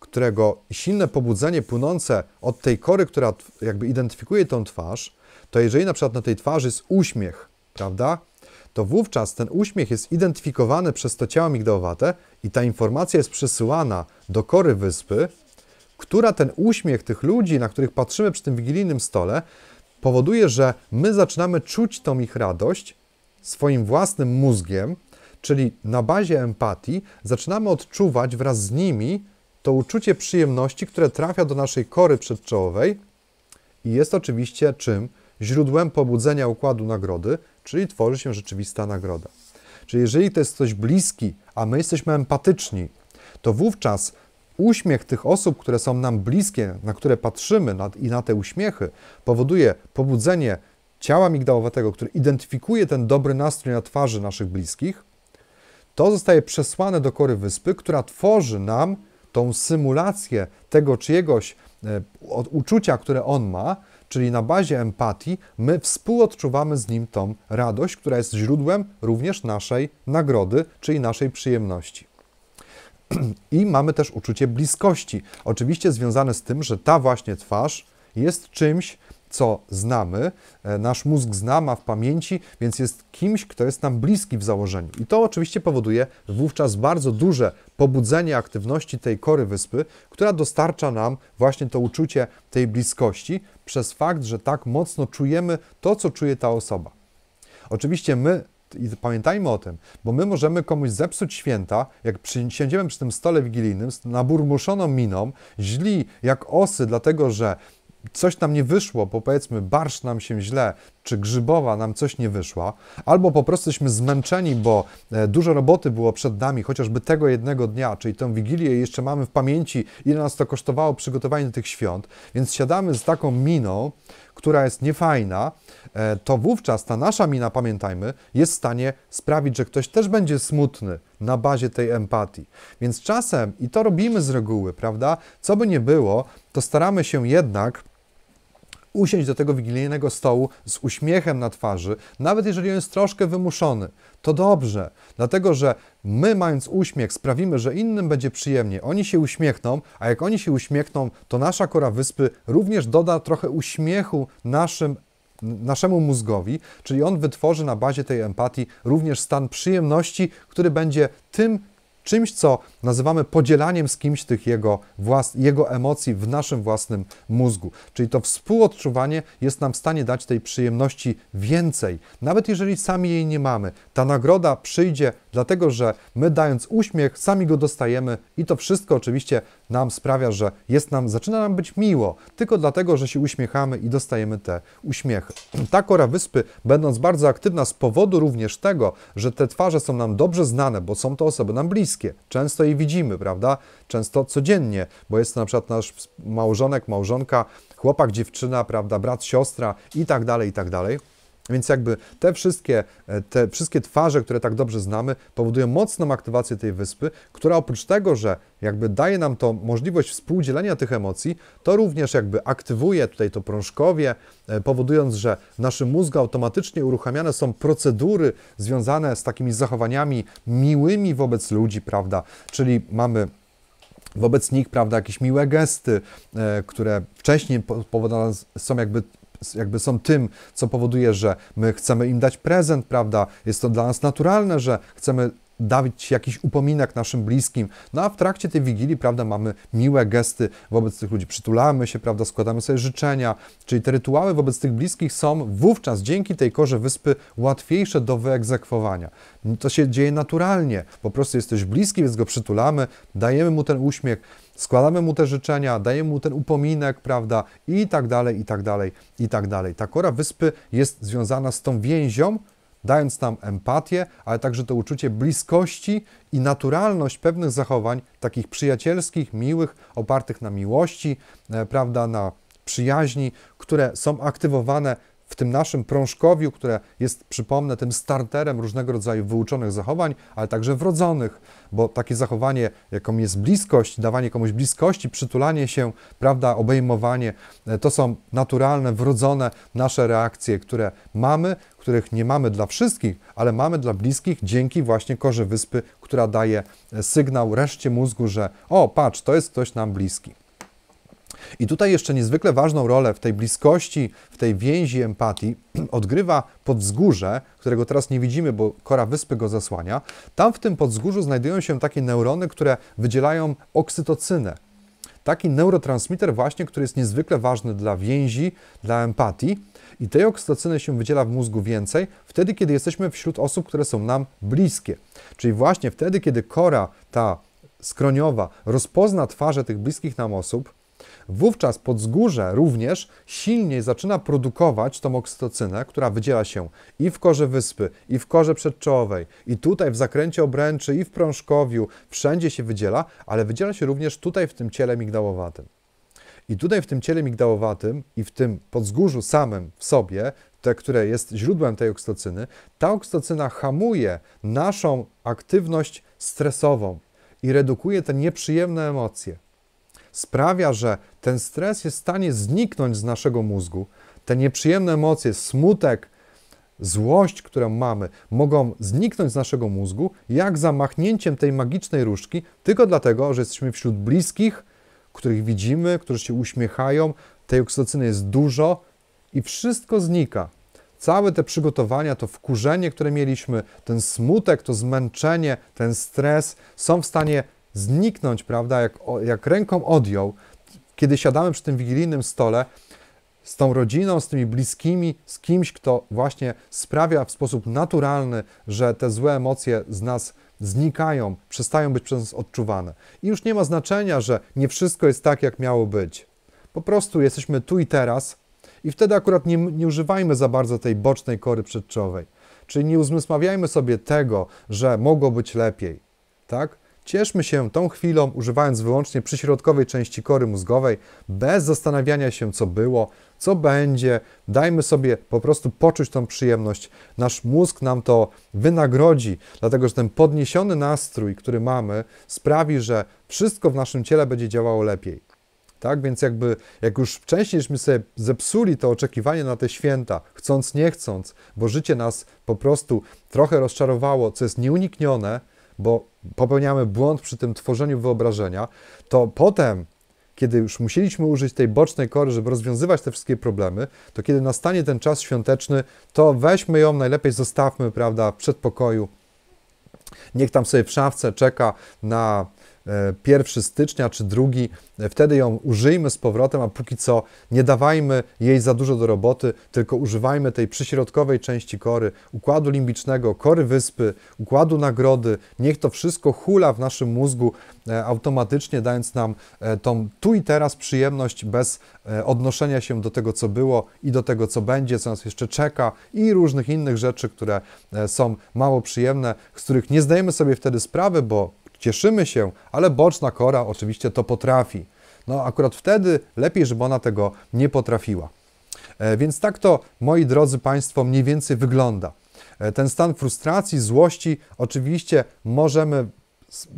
A: którego silne pobudzenie płynące od tej kory, która jakby identyfikuje tą twarz, to jeżeli na przykład na tej twarzy jest uśmiech, prawda? To wówczas ten uśmiech jest identyfikowany przez to ciało migdałowate i ta informacja jest przesyłana do kory wyspy, która ten uśmiech tych ludzi, na których patrzymy przy tym wigilijnym stole, powoduje, że my zaczynamy czuć tą ich radość swoim własnym mózgiem, czyli na bazie empatii zaczynamy odczuwać wraz z nimi to uczucie przyjemności, które trafia do naszej kory przedczołowej i jest oczywiście czym? źródłem pobudzenia układu nagrody, czyli tworzy się rzeczywista nagroda. Czyli jeżeli to jest ktoś bliski, a my jesteśmy empatyczni, to wówczas uśmiech tych osób, które są nam bliskie, na które patrzymy i na te uśmiechy, powoduje pobudzenie ciała migdałowego, który identyfikuje ten dobry nastrój na twarzy naszych bliskich, to zostaje przesłane do kory wyspy, która tworzy nam tą symulację tego czyjegoś e, uczucia, które on ma, czyli na bazie empatii, my współodczuwamy z nim tą radość, która jest źródłem również naszej nagrody, czyli naszej przyjemności. I mamy też uczucie bliskości, oczywiście związane z tym, że ta właśnie twarz jest czymś, co znamy. E, nasz mózg zna, ma w pamięci, więc jest kimś, kto jest nam bliski w założeniu. I to oczywiście powoduje wówczas bardzo duże pobudzenie aktywności tej kory wyspy, która dostarcza nam właśnie to uczucie tej bliskości przez fakt, że tak mocno czujemy to, co czuje ta osoba. Oczywiście my i pamiętajmy o tym, bo my możemy komuś zepsuć święta, jak siedzimy przy tym stole wigilijnym z naburmuszoną miną, źli jak osy, dlatego że coś nam nie wyszło, bo powiedzmy barsz nam się źle, czy grzybowa nam coś nie wyszła, albo po prostu jesteśmy zmęczeni, bo e, dużo roboty było przed nami, chociażby tego jednego dnia, czyli tą Wigilię jeszcze mamy w pamięci, ile nas to kosztowało przygotowanie do tych świąt, więc siadamy z taką miną, która jest niefajna, e, to wówczas ta nasza mina, pamiętajmy, jest w stanie sprawić, że ktoś też będzie smutny na bazie tej empatii. Więc czasem, i to robimy z reguły, prawda, co by nie było, to staramy się jednak usiąść do tego wigilijnego stołu z uśmiechem na twarzy, nawet jeżeli on jest troszkę wymuszony. To dobrze, dlatego że my, mając uśmiech, sprawimy, że innym będzie przyjemnie. Oni się uśmiechną, a jak oni się uśmiechną, to nasza kora wyspy również doda trochę uśmiechu naszym naszemu mózgowi, czyli on wytworzy na bazie tej empatii również stan przyjemności, który będzie tym czymś, co nazywamy podzielaniem z kimś tych jego, włas, jego emocji w naszym własnym mózgu. Czyli to współodczuwanie jest nam w stanie dać tej przyjemności więcej, nawet jeżeli sami jej nie mamy. Ta nagroda przyjdzie dlatego, że my dając uśmiech, sami go dostajemy i to wszystko oczywiście nam sprawia, że jest nam, zaczyna nam być miło, tylko dlatego, że się uśmiechamy i dostajemy te uśmiechy. Ta kora wyspy, będąc bardzo aktywna z powodu również tego, że te twarze są nam dobrze znane, bo są to osoby nam bliskie, bliskie. Często je widzimy, prawda? Często codziennie, bo jest to na przykład nasz małżonek, małżonka, chłopak, dziewczyna, prawda, brat, siostra i tak dalej, i tak dalej. Więc jakby te wszystkie, e, te wszystkie twarze, które tak dobrze znamy, powodują mocną aktywację tej wyspy, która oprócz tego, że jakby daje nam to możliwość współdzielenia tych emocji, to również jakby aktywuje tutaj to prążkowie, e, powodując, że w naszym mózgu automatycznie uruchamiane są procedury związane z takimi zachowaniami miłymi wobec ludzi, prawda? Czyli mamy wobec nich, prawda, jakieś miłe gesty, e, które wcześniej powodowane są jakby jakby są tym, co powoduje, że my chcemy im dać prezent, prawda? Jest to dla nas naturalne, że chcemy dawać jakiś upominek naszym bliskim. No a w trakcie tej Wigilii, prawda, mamy miłe gesty wobec tych ludzi, przytulamy się, prawda, składamy sobie życzenia, czyli te rytuały wobec tych bliskich są wówczas dzięki tej korze wyspy łatwiejsze do wyegzekwowania. To się dzieje naturalnie, po prostu jesteś bliski, więc go przytulamy, dajemy mu ten uśmiech, składamy mu te życzenia, dajemy mu ten upominek, prawda, i tak dalej, i tak dalej, i tak dalej. Ta kora wyspy jest związana z tą więzią, dając nam empatię, ale także to uczucie bliskości i naturalność pewnych zachowań, takich przyjacielskich, miłych, opartych na miłości, e, prawda, na przyjaźni, które są aktywowane w tym naszym prążkowiu, które jest, przypomnę, tym starterem różnego rodzaju wyuczonych zachowań, ale także wrodzonych, bo takie zachowanie, jaką jest bliskość, dawanie komuś bliskości, przytulanie się, prawda, obejmowanie, e, to są naturalne, wrodzone nasze reakcje, które mamy, których nie mamy dla wszystkich, ale mamy dla bliskich dzięki właśnie korze wyspy, która daje e, sygnał reszcie mózgu, że o, patrz, to jest ktoś nam bliski. I tutaj jeszcze niezwykle ważną rolę w tej bliskości, w tej więzi empatii odgrywa podwzgórze, którego teraz nie widzimy, bo kora wyspy go zasłania. Tam w tym podwzgórzu znajdują się takie neurony, które wydzielają oksytocynę. Taki neurotransmitter właśnie, który jest niezwykle ważny dla więzi, dla empatii. I tej oksytocyny się wydziela w mózgu więcej wtedy, kiedy jesteśmy wśród osób, które są nam bliskie. Czyli właśnie wtedy, kiedy kora ta skroniowa rozpozna twarze tych bliskich nam osób, Wówczas podzgórze również silniej zaczyna produkować tą oksytocynę, która wydziela się i w korze wyspy, i w korze przedczołowej, i tutaj w zakręcie obręczy, i w prążkowiu, wszędzie się wydziela, ale wydziela się również tutaj w tym ciele migdałowatym. I tutaj w tym ciele migdałowatym i w tym podzgórzu samym w sobie, te, które jest źródłem tej oksytocyny, ta oksytocyna hamuje naszą aktywność stresową i redukuje te nieprzyjemne emocje sprawia, że ten stres jest w stanie zniknąć z naszego mózgu. Te nieprzyjemne emocje, smutek, złość, którą mamy, mogą zniknąć z naszego mózgu, jak zamachnięciem tej magicznej różdżki, tylko dlatego, że jesteśmy wśród bliskich, których widzimy, którzy się uśmiechają, tej oksytocyny jest dużo i wszystko znika. Całe te przygotowania, to wkurzenie, które mieliśmy, ten smutek, to zmęczenie, ten stres są w stanie zniknąć, prawda, jak, jak ręką odjął, kiedy siadamy przy tym wigilijnym stole, z tą rodziną, z tymi bliskimi, z kimś, kto właśnie sprawia w sposób naturalny, że te złe emocje z nas znikają, przestają być przez nas odczuwane. I już nie ma znaczenia, że nie wszystko jest tak, jak miało być. Po prostu jesteśmy tu i teraz i wtedy akurat nie, nie używajmy za bardzo tej bocznej kory przedczowej. Czyli nie uzmysławiajmy sobie tego, że mogło być lepiej, tak? Cieszmy się tą chwilą, używając wyłącznie przyśrodkowej części kory mózgowej, bez zastanawiania się, co było, co będzie. Dajmy sobie po prostu poczuć tą przyjemność. Nasz mózg nam to wynagrodzi, dlatego że ten podniesiony nastrój, który mamy, sprawi, że wszystko w naszym ciele będzie działało lepiej. Tak więc jakby, jak już wcześniej żeśmy sobie zepsuli to oczekiwanie na te święta, chcąc, nie chcąc, bo życie nas po prostu trochę rozczarowało, co jest nieuniknione, bo popełniamy błąd przy tym tworzeniu wyobrażenia, to potem, kiedy już musieliśmy użyć tej bocznej kory, żeby rozwiązywać te wszystkie problemy, to kiedy nastanie ten czas świąteczny, to weźmy ją, najlepiej zostawmy, prawda, w przedpokoju. Niech tam sobie w szafce czeka na 1 e, stycznia czy drugi, e, wtedy ją użyjmy z powrotem, a póki co nie dawajmy jej za dużo do roboty, tylko używajmy tej przyśrodkowej części kory, układu limbicznego, kory wyspy, układu nagrody. Niech to wszystko hula w naszym mózgu e, automatycznie, dając nam tą tu i teraz przyjemność bez odnoszenia się do tego, co było i do tego, co będzie, co nas jeszcze czeka i różnych innych rzeczy, które są mało przyjemne, z których nie zdajemy sobie wtedy sprawy, bo cieszymy się, ale boczna kora oczywiście to potrafi. No akurat wtedy lepiej, żeby ona tego nie potrafiła. E, więc tak to, moi drodzy Państwo, mniej więcej wygląda. E, ten stan frustracji, złości, oczywiście możemy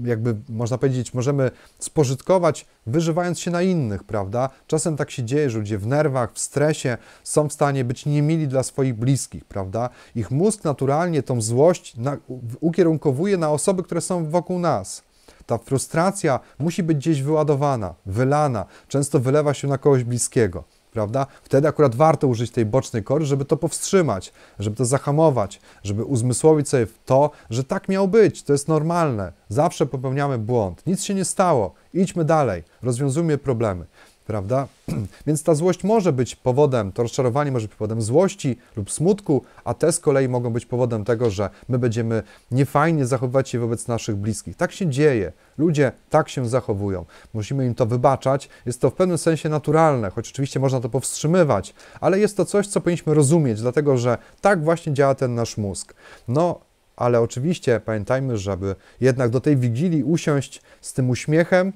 A: jakby można powiedzieć, możemy spożytkować, wyżywając się na innych, prawda? Czasem tak się dzieje, że ludzie w nerwach, w stresie są w stanie być niemili dla swoich bliskich, prawda? Ich mózg naturalnie tą złość na, ukierunkowuje na osoby, które są wokół nas. Ta frustracja musi być gdzieś wyładowana, wylana, często wylewa się na kogoś bliskiego prawda? Wtedy akurat warto użyć tej bocznej kory, żeby to powstrzymać, żeby to zahamować, żeby uzmysłowić sobie to, że tak miał być, to jest normalne. Zawsze popełniamy błąd, nic się nie stało, idźmy dalej, rozwiązujmy problemy prawda? Więc ta złość może być powodem, to rozczarowanie może być powodem złości lub smutku, a te z kolei mogą być powodem tego, że my będziemy niefajnie zachowywać się wobec naszych bliskich. Tak się dzieje. Ludzie tak się zachowują. Musimy im to wybaczać. Jest to w pewnym sensie naturalne, choć oczywiście można to powstrzymywać, ale jest to coś, co powinniśmy rozumieć, dlatego że tak właśnie działa ten nasz mózg. No, ale oczywiście pamiętajmy, żeby jednak do tej wigilii usiąść z tym uśmiechem,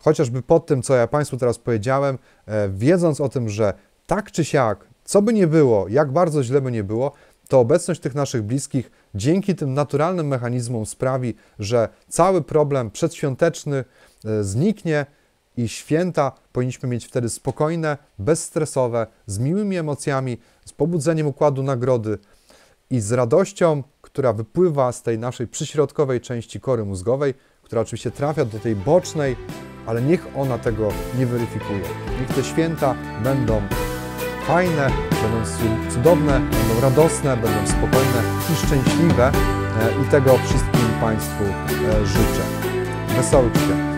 A: chociażby pod tym, co ja Państwu teraz powiedziałem, e, wiedząc o tym, że tak czy siak, co by nie było, jak bardzo źle by nie było, to obecność tych naszych bliskich dzięki tym naturalnym mechanizmom sprawi, że cały problem przedświąteczny e, zniknie i święta powinniśmy mieć wtedy spokojne, bezstresowe, z miłymi emocjami, z pobudzeniem układu nagrody i z radością, która wypływa z tej naszej przyśrodkowej części kory mózgowej, która oczywiście trafia do tej bocznej, ale niech ona tego nie weryfikuje. Niech te święta będą fajne, będą cudowne, będą radosne, będą spokojne i szczęśliwe e, i tego wszystkim Państwu e, życzę. Wesołych świąt!